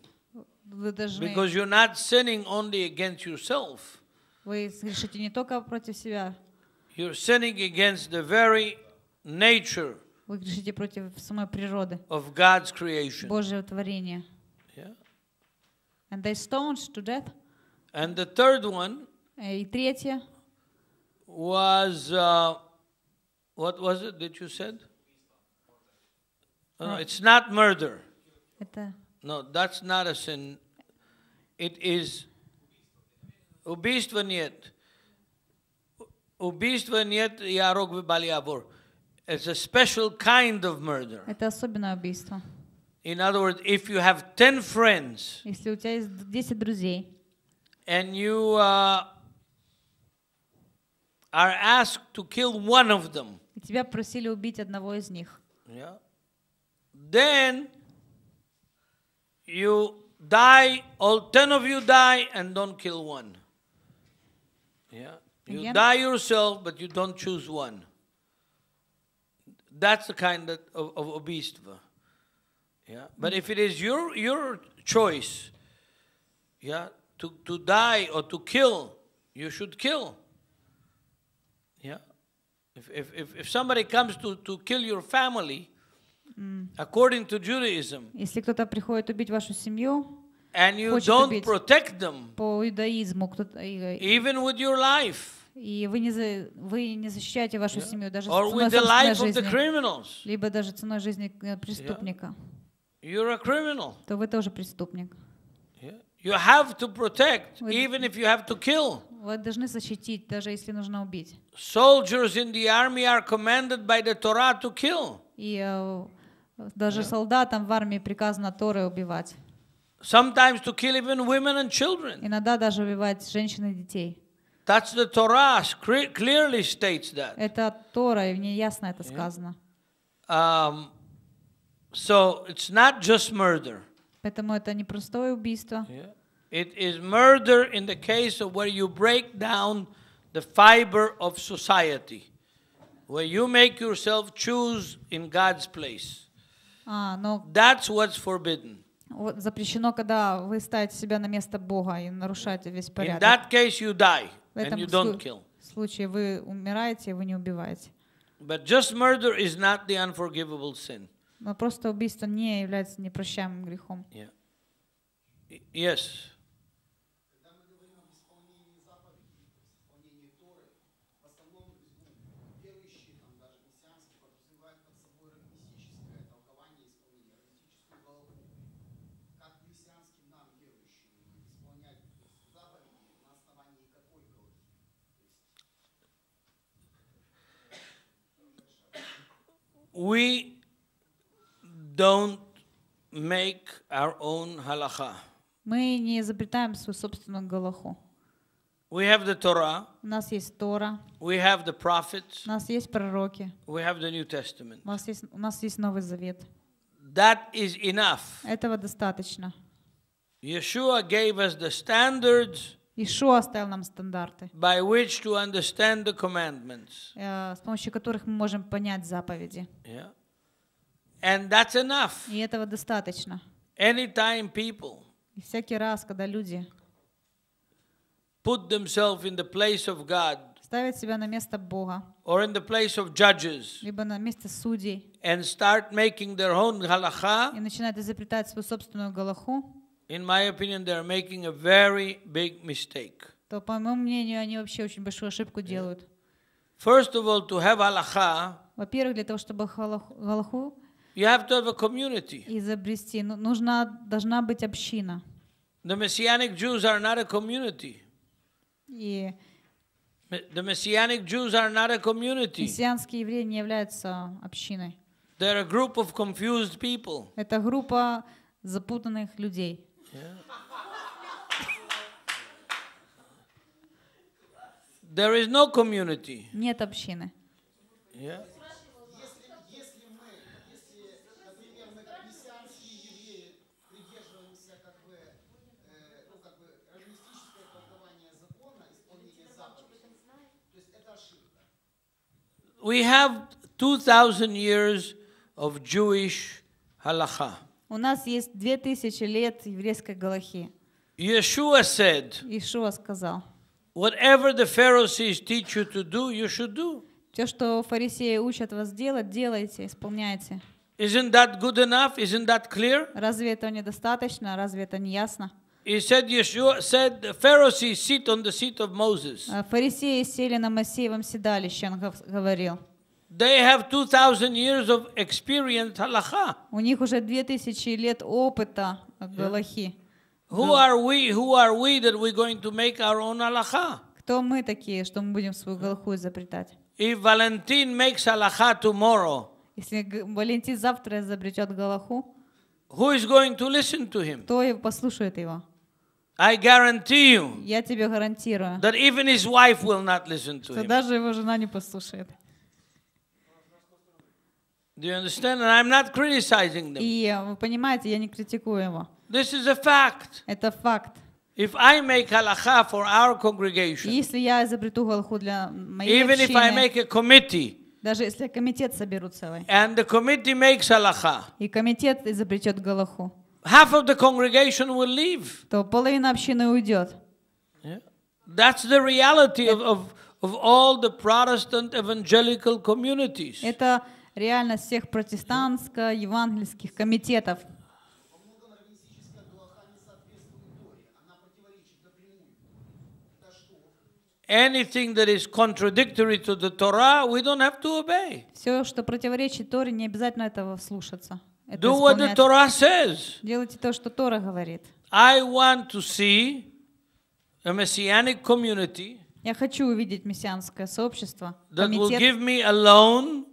Because you're not sinning only against yourself. You're sinning against the very nature Вы грешите против самой природы. Of God's creation. Божьего творения. Yeah. And they stoned to death. And the third one э, И третье was, uh, what was it that you said? No, uh, no, it's not murder. Это... No, that's not a sin. It is убийство нет. Убийство нет, я рог It's a special kind of murder. Это особенное убийство. In other words, if you have 10 friends, если у тебя есть 10 друзей, and you uh, are asked to kill one of them, тебя просили убить одного из них. Yeah then you die, all ten of you die, and don't kill one. Yeah? You Again? die yourself, but you don't choose one. That's the kind of, of, of Yeah? But if it is your, your choice, yeah, to, to die or to kill, you should kill. Yeah? If, if, if, if somebody comes to, to kill your family, Mm. according to Judaism, если кто-то приходит убить вашу семью, and you don't protect them, even with your life, и вы не life of the criminals. либо даже ценой жизни э, преступника, You're a criminal. You have to protect, even if you have to kill. Вы должны защитить, даже если нужно убить. Soldiers in the army are commanded by the Torah to kill. Э, Даже солдатам в армии приказано Торы убивать. Sometimes to kill even women and children. Иногда даже убивать женщин и детей. That's the Torah clearly states that. Это Тора, и в ней ясно это сказано. Um, so it's not just murder. Поэтому это не простое убийство. It is murder in the case of where you break down the fiber of society, where you make yourself choose in God's place. А, но... That's what's forbidden. запрещено, когда вы ставите себя на место Бога и нарушаете весь порядок. In that case you die, В этом and you don't kill. случае вы умираете, вы не убиваете. But just murder is not the unforgivable sin. Но просто убийство не является непрощаемым грехом. Yeah. Yes. we don't make our own halakha. Мы не изобретаем свою собственную галаху. We have the Torah. У нас есть Тора. We have the prophets. У нас есть пророки. We have the New Testament. У нас есть, у нас есть Новый Завет. That is enough. Этого достаточно. Yeshua gave us the standards И что оставил нам стандарты, by which to understand the commandments. э, с помощью которых мы можем понять заповеди. Yeah. And that's enough. И этого достаточно. Anytime people И всякий раз, когда люди put themselves in the place of God ставят себя на место Бога, or in the place of judges либо на место судей, and start making their own и начинают изобретать свою собственную галаху, in my opinion, they are making a very big mistake. То, по моему мнению, они вообще очень большую ошибку делают. First of all, to have halakha, Во-первых, для того, чтобы галаху you have to have a community. изобрести, нужна, должна быть община. The Messianic Jews are not a community. И The Messianic Jews are not a community. Мессианские евреи не являются общиной. They're a group of confused people. Это группа запутанных людей. There is no community. Нет общины. Yeah. we have 2,000 years of Jewish halacha. У нас есть две тысячи лет еврейской Галахи. Yeshua said, Иешуа сказал, whatever the Pharisees teach you to do, you should do. Все, что фарисеи учат вас делать, делайте, исполняйте. Isn't that good enough? Isn't that clear? Разве этого недостаточно? Разве это не ясно? He said, Yeshua said, the Pharisees sit on the seat of Moses. Э, фарисеи сели на Моисеевом седалище, он говорил. They have 2000 years of experience halacha. У них уже 2000 лет опыта галахи. Who are we? Who are we that we're going to make our own halacha? Кто мы такие, что мы будем свою галаху изобретать? If Valentin makes halacha tomorrow, если Валентин завтра изобретет галаху, who is going to listen to him? Кто послушает его? I guarantee you. Я тебе гарантирую. That even his wife will not listen to him. Что даже его жена не послушает. Do you understand? And I'm not criticizing them. И вы понимаете, я не критикую его. This is a fact. Это факт. If I make halacha for our congregation, если я изобрету галаху для моей even общины, if I make a committee, даже если комитет соберут целый, and the committee makes halacha, и комитет изобретет галаху, half of the congregation will leave. То половина общины уйдет. Yeah. That's the reality of, of of all the Protestant evangelical communities. Это Реально всех протестантско-евангельских комитетов. Anything that is contradictory to the Torah, we don't have to obey. Все, что противоречит Торе, не обязательно этого слушаться. Do what the Torah says. Делайте то, что Тора говорит. I want to see a messianic community. Я хочу увидеть мессианское сообщество, that will give me a loan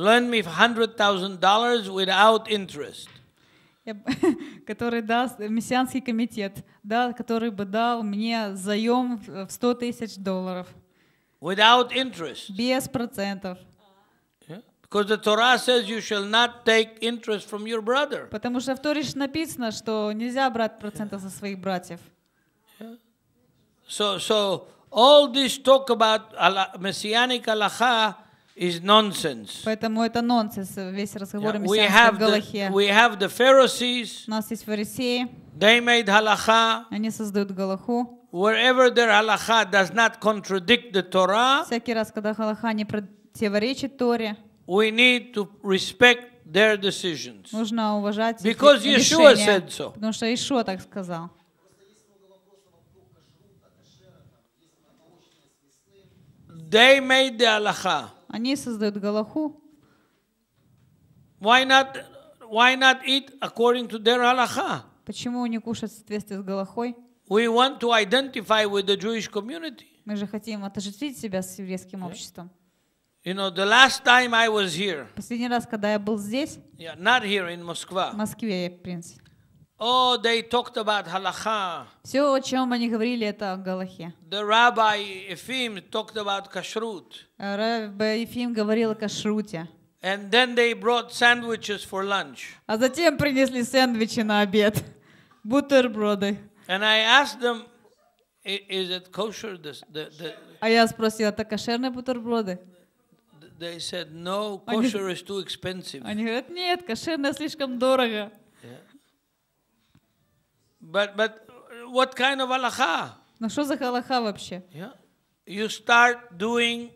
Lend me $100,000 without interest. который даст мессианский комитет, да, который бы дал мне заем в 100 тысяч долларов. Without interest. Без процентов. Because the Torah says you shall not take interest from your brother. Потому что в Торе написано, что нельзя брать процента со своих братьев. So, so all this talk about messianic halacha is nonsense. Поэтому это нонсенс весь разговор yeah, о мессианской галахе. we have the Pharisees. У нас есть фарисеи. They made halakha. Они создают галаху. Wherever their halakha does not contradict the Torah. Всякий раз, когда галаха не противоречит Торе. We need to respect their decisions. Нужно уважать Because Yeshua said so. Потому что Иешуа так сказал. They made the halakha. Они создают галаху. Why not, why not eat according to their halakha? Почему не кушать в соответствии с галахой? We want to identify with the Jewish community. Мы же хотим отождествить себя с еврейским обществом. You know, the last time I was here. Последний раз, когда я был здесь. Yeah, not here in Moscow. В Москве, принц. Oh, they talked about halakha. Все, о чем они говорили, это о Галахе. The rabbi Efim talked about kashrut. Rabbi Ефим говорил о кашруте. And then they brought sandwiches for lunch. А затем принесли сэндвичи на обед, бутерброды. And I asked them, is it kosher? This, the, the, а я спросил, это кошерные бутерброды? They said, no, kosher is too expensive. Они говорят, нет, кошерное слишком дорого. But, but what kind of halakha? Но что за халаха вообще? Yeah. You start doing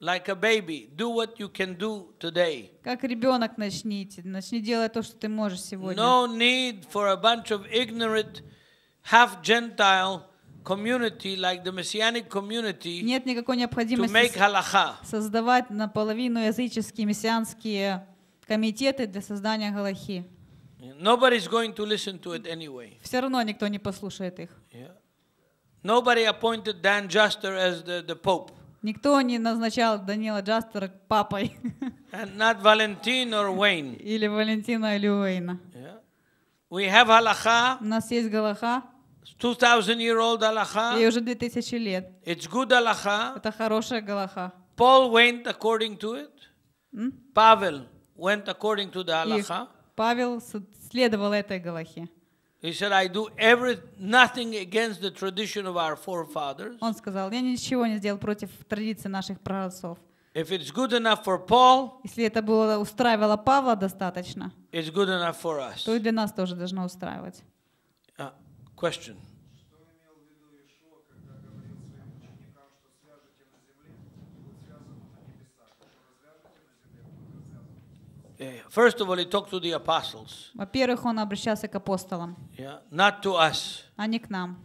like a baby. Do what you can do today. Как ребенок начните, начни делать то, что ты можешь сегодня. No need for a bunch of ignorant half Gentile community like the messianic community Нет никакой необходимости создавать наполовину языческие мессианские комитеты для создания галахи. Nobody's going to listen to it anyway. Все равно никто не послушает их. Yeah. Nobody appointed Dan Juster as the, the Pope. Никто не назначал Данила Джастера папой. And not Valentin or Wayne. Или Валентина или Уэйна. Yeah. We have halakha. У нас есть галаха. 2000 year old halakha. И уже 2000 лет. It's good halakha. Это хорошая галаха. Paul went according to it. Павел went according to the halakha. Павел следовал этой Галахе. He said, I do every, nothing against the tradition of our forefathers. Он сказал, я ничего не сделал против традиции наших праотцов. If it's good enough for Paul, если это было устраивало Павла достаточно, it's good enough for us. то и для нас тоже должно устраивать. Uh, question. First of all, he talked to the apostles. Во-первых, он обращался к апостолам. Yeah, not to us. А не к нам.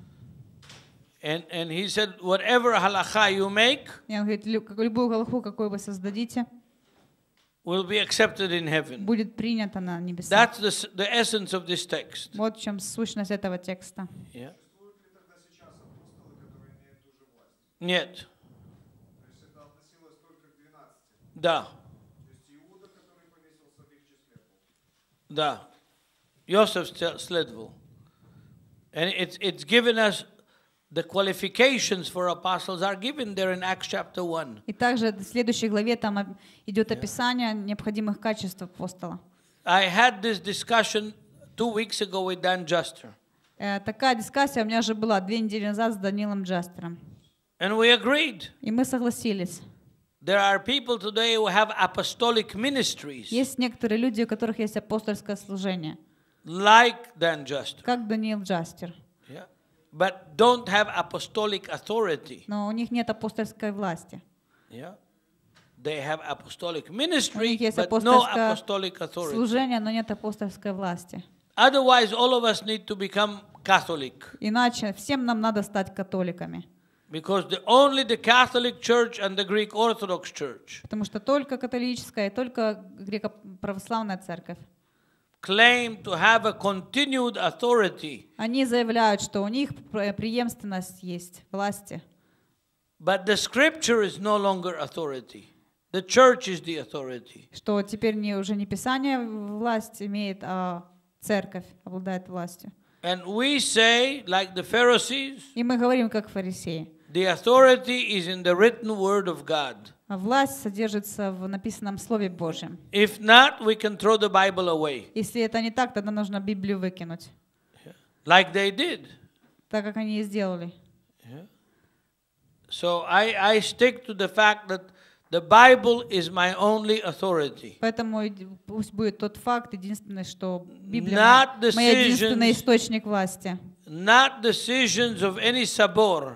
And, and he said, whatever halakha you make, и он говорит, любую галаху, какую вы создадите, will be accepted in heaven. будет принята на небесах. That's the, the essence of this text. Вот в чем сущность этого текста. Yeah. Нет. Да. Да. Йосеф следовал. And it's, it's given us The qualifications for apostles are given there in Acts chapter 1. И также в следующей главе там идет описание необходимых качеств апостола. I had this discussion two weeks ago with Dan Juster. Э, такая дискуссия у меня же была две недели назад с Данилом Джастером. And we agreed. И мы согласились. There are people today who have apostolic ministries. Есть некоторые люди, у которых есть апостольское служение. Like Dan Juster. Как Даниил Джастер. Yeah. But don't have apostolic authority. Но у них нет апостольской власти. Yeah. They have apostolic ministry, у них есть but no apostolic authority. служение, но нет апостольской власти. Otherwise, all of us need to become Catholic. Иначе всем нам надо стать католиками. Because the only the Catholic Church and the Greek Orthodox Church. Потому что только католическая и только греко-православная церковь. Claim to have a continued authority. Они заявляют, что у них преемственность есть власти. But the scripture is no longer authority. The church is the authority. Что теперь не уже не Писание власть имеет, а церковь обладает властью. And we say, like the Pharisees, и мы говорим как фарисеи. The authority is in the written word of God. Власть содержится в написанном Слове Божьем. If not, we can throw the Bible away. Если это не так, тогда нужно Библию выкинуть. Like they did. Так как они и сделали. So I, I stick to the fact that the Bible is my only authority. Поэтому пусть будет тот факт единственный, что Библия моя единственный источник власти. Not decisions of any sabor.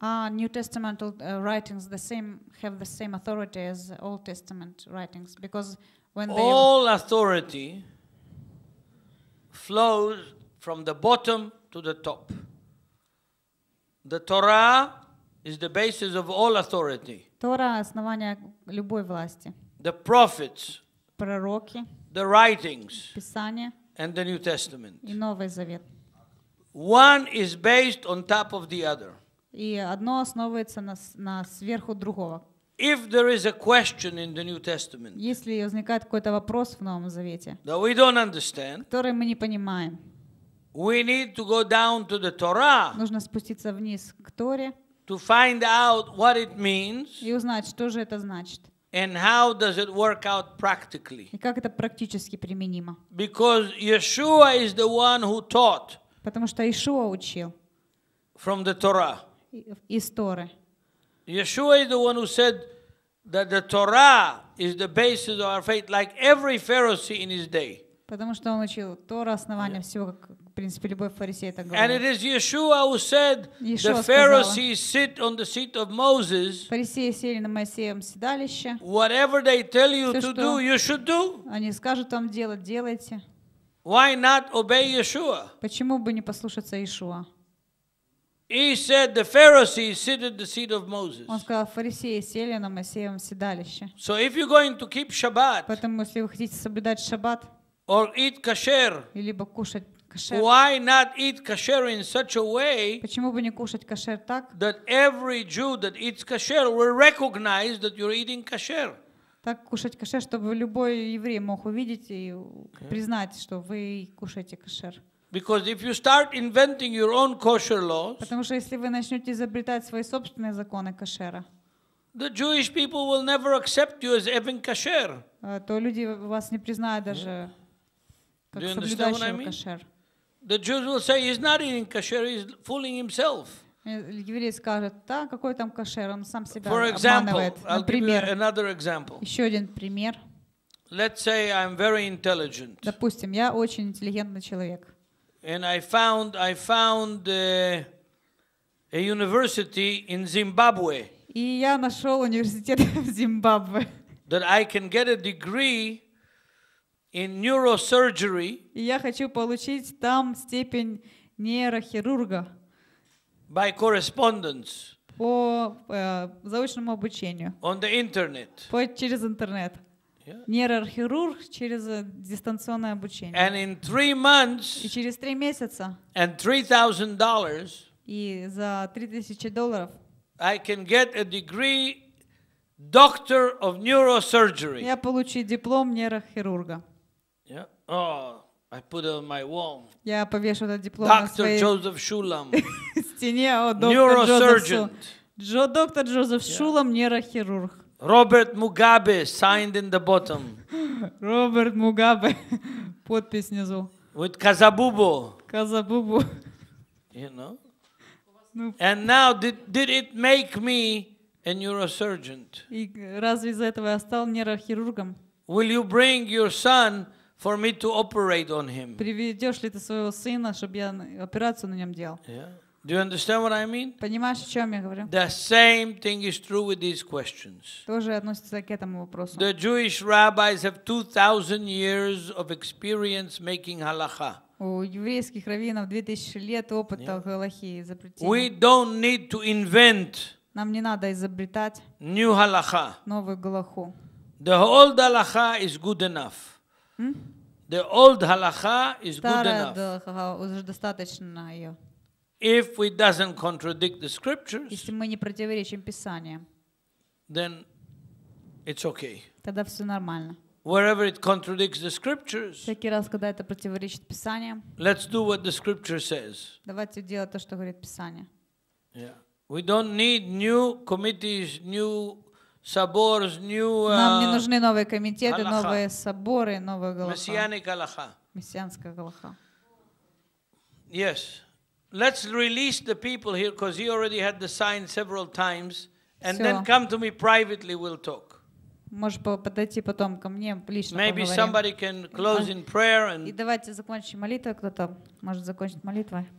Ah, New Testament uh, writings the same have the same authority as Old Testament writings because when all authority flows from the bottom to the top. The Torah is the basis of all authority. Torah основание любой власти. The prophets. Пророки. The writings. писания, And the New Testament. И Новый Завет. One is based on top of the other. И одно основывается на, на сверху другого. If there is a question in the New Testament, если возникает какой-то вопрос в Новом Завете, that we don't understand, который мы не понимаем, we need to go down to the Torah, нужно спуститься вниз к Торе, to find out what it means, и узнать, что же это значит. And how does it work out practically? И как это практически применимо? Because Yeshua is the one who taught. Потому что Иешуа учил. From the Torah из Торы. Yeshua is the one who said that the Torah is the basis of our faith, like every Pharisee in his day. Потому что он учил Тора основанием yeah. всего, как, в принципе, любой фарисей это говорил. And it is Yeshua who said, Yeshua the Pharisees sit on the seat of Moses. Фарисеи сели на Моисеевом седалище. Whatever they tell you Все, to do, you should do. Они скажут вам делать, делайте. Why not obey Yeshua? Почему бы не послушаться Иешуа? He said the Pharisees sit at the seat of Moses. Он сказал, фарисеи сели на Моисеевом седалище. So if you're going to keep Shabbat, Поэтому, если вы хотите соблюдать шаббат, or eat kasher, либо кушать кашер, why not eat kasher in such a way, почему бы не кушать кашер так, that every Jew that eats kasher will recognize that you're eating kasher. Так кушать кашер, чтобы любой еврей мог увидеть и признать, что вы кушаете кашер. Because if you start inventing your own kosher laws, потому что если вы начнете изобретать свои собственные законы кошера, the Jewish people will never accept you as even kasher. Э, то люди вас не признают даже как соблюдающего кошер. The Jews will say he's not eating kasher, he's fooling himself. Э, евреи скажут, да, какой там кошер, он сам себя For example, обманывает. Например, another example. еще один пример. Let's say I'm very intelligent. Допустим, я очень интеллигентный человек. and I found I found uh, a university in Zimbabwe. И я нашел университет в Зимбабве. That I can get a degree in neurosurgery. И я хочу получить там степень нейрохирурга. By correspondence. По э, заочному обучению. On the internet. По через интернет. Yeah. Нейрохирург через э, дистанционное обучение. And in three months, и через три месяца and $3, и за 3000 долларов I can get a degree doctor of neurosurgery. я получу диплом нейрохирурга. Yeah. Oh, I put it on my wall. Я повешу этот диплом Dr. на своей Joseph Shulam. стене. А О, доктор Neurosurgeon. Джозеф доктор Джозеф yeah. Шулам, нейрохирург. Robert Mugabe signed in the bottom. Robert Mugabe, Подпись внизу. With Kazabubo. Kazabubo. You know? And now did, did it make me a neurosurgeon? и разве из-за этого я стал Will you bring your son for me to operate on him? Приведешь ли ты своего сына, чтобы я операцию на нем делал? Yeah. Do you understand what I mean? Понимаешь, о чем я говорю? The same thing is true with these questions. Тоже относится к этому вопросу. The Jewish rabbis have 2000 years of experience making halakha. У еврейских раввинов 2000 лет опыта yeah. галахи и We don't need to invent Нам не надо изобретать new halakha. новую галаху. The old halakha is good enough. Hmm? The old halakha is Старая good enough. уже достаточно ее. if we doesn't contradict the scriptures, если мы не противоречим Писанию, then it's okay. Тогда все нормально. Wherever it contradicts the scriptures, всякий раз, когда это противоречит Писанию, let's do what the scripture says. Давайте делать то, что говорит Писание. Yeah. We don't need new committees, new соборс, new Нам не uh, нужны новые комитеты, halakha. новые соборы, новые галаха. Мессианская галаха. Yes. let's release the people here because he already had the sign several times and Всё. then come to me privately we'll talk подойти потом ко мне лично Maybe поговорим. somebody can close in prayer and... И давайте закончим молитву кто кто-то может закончить молитвой.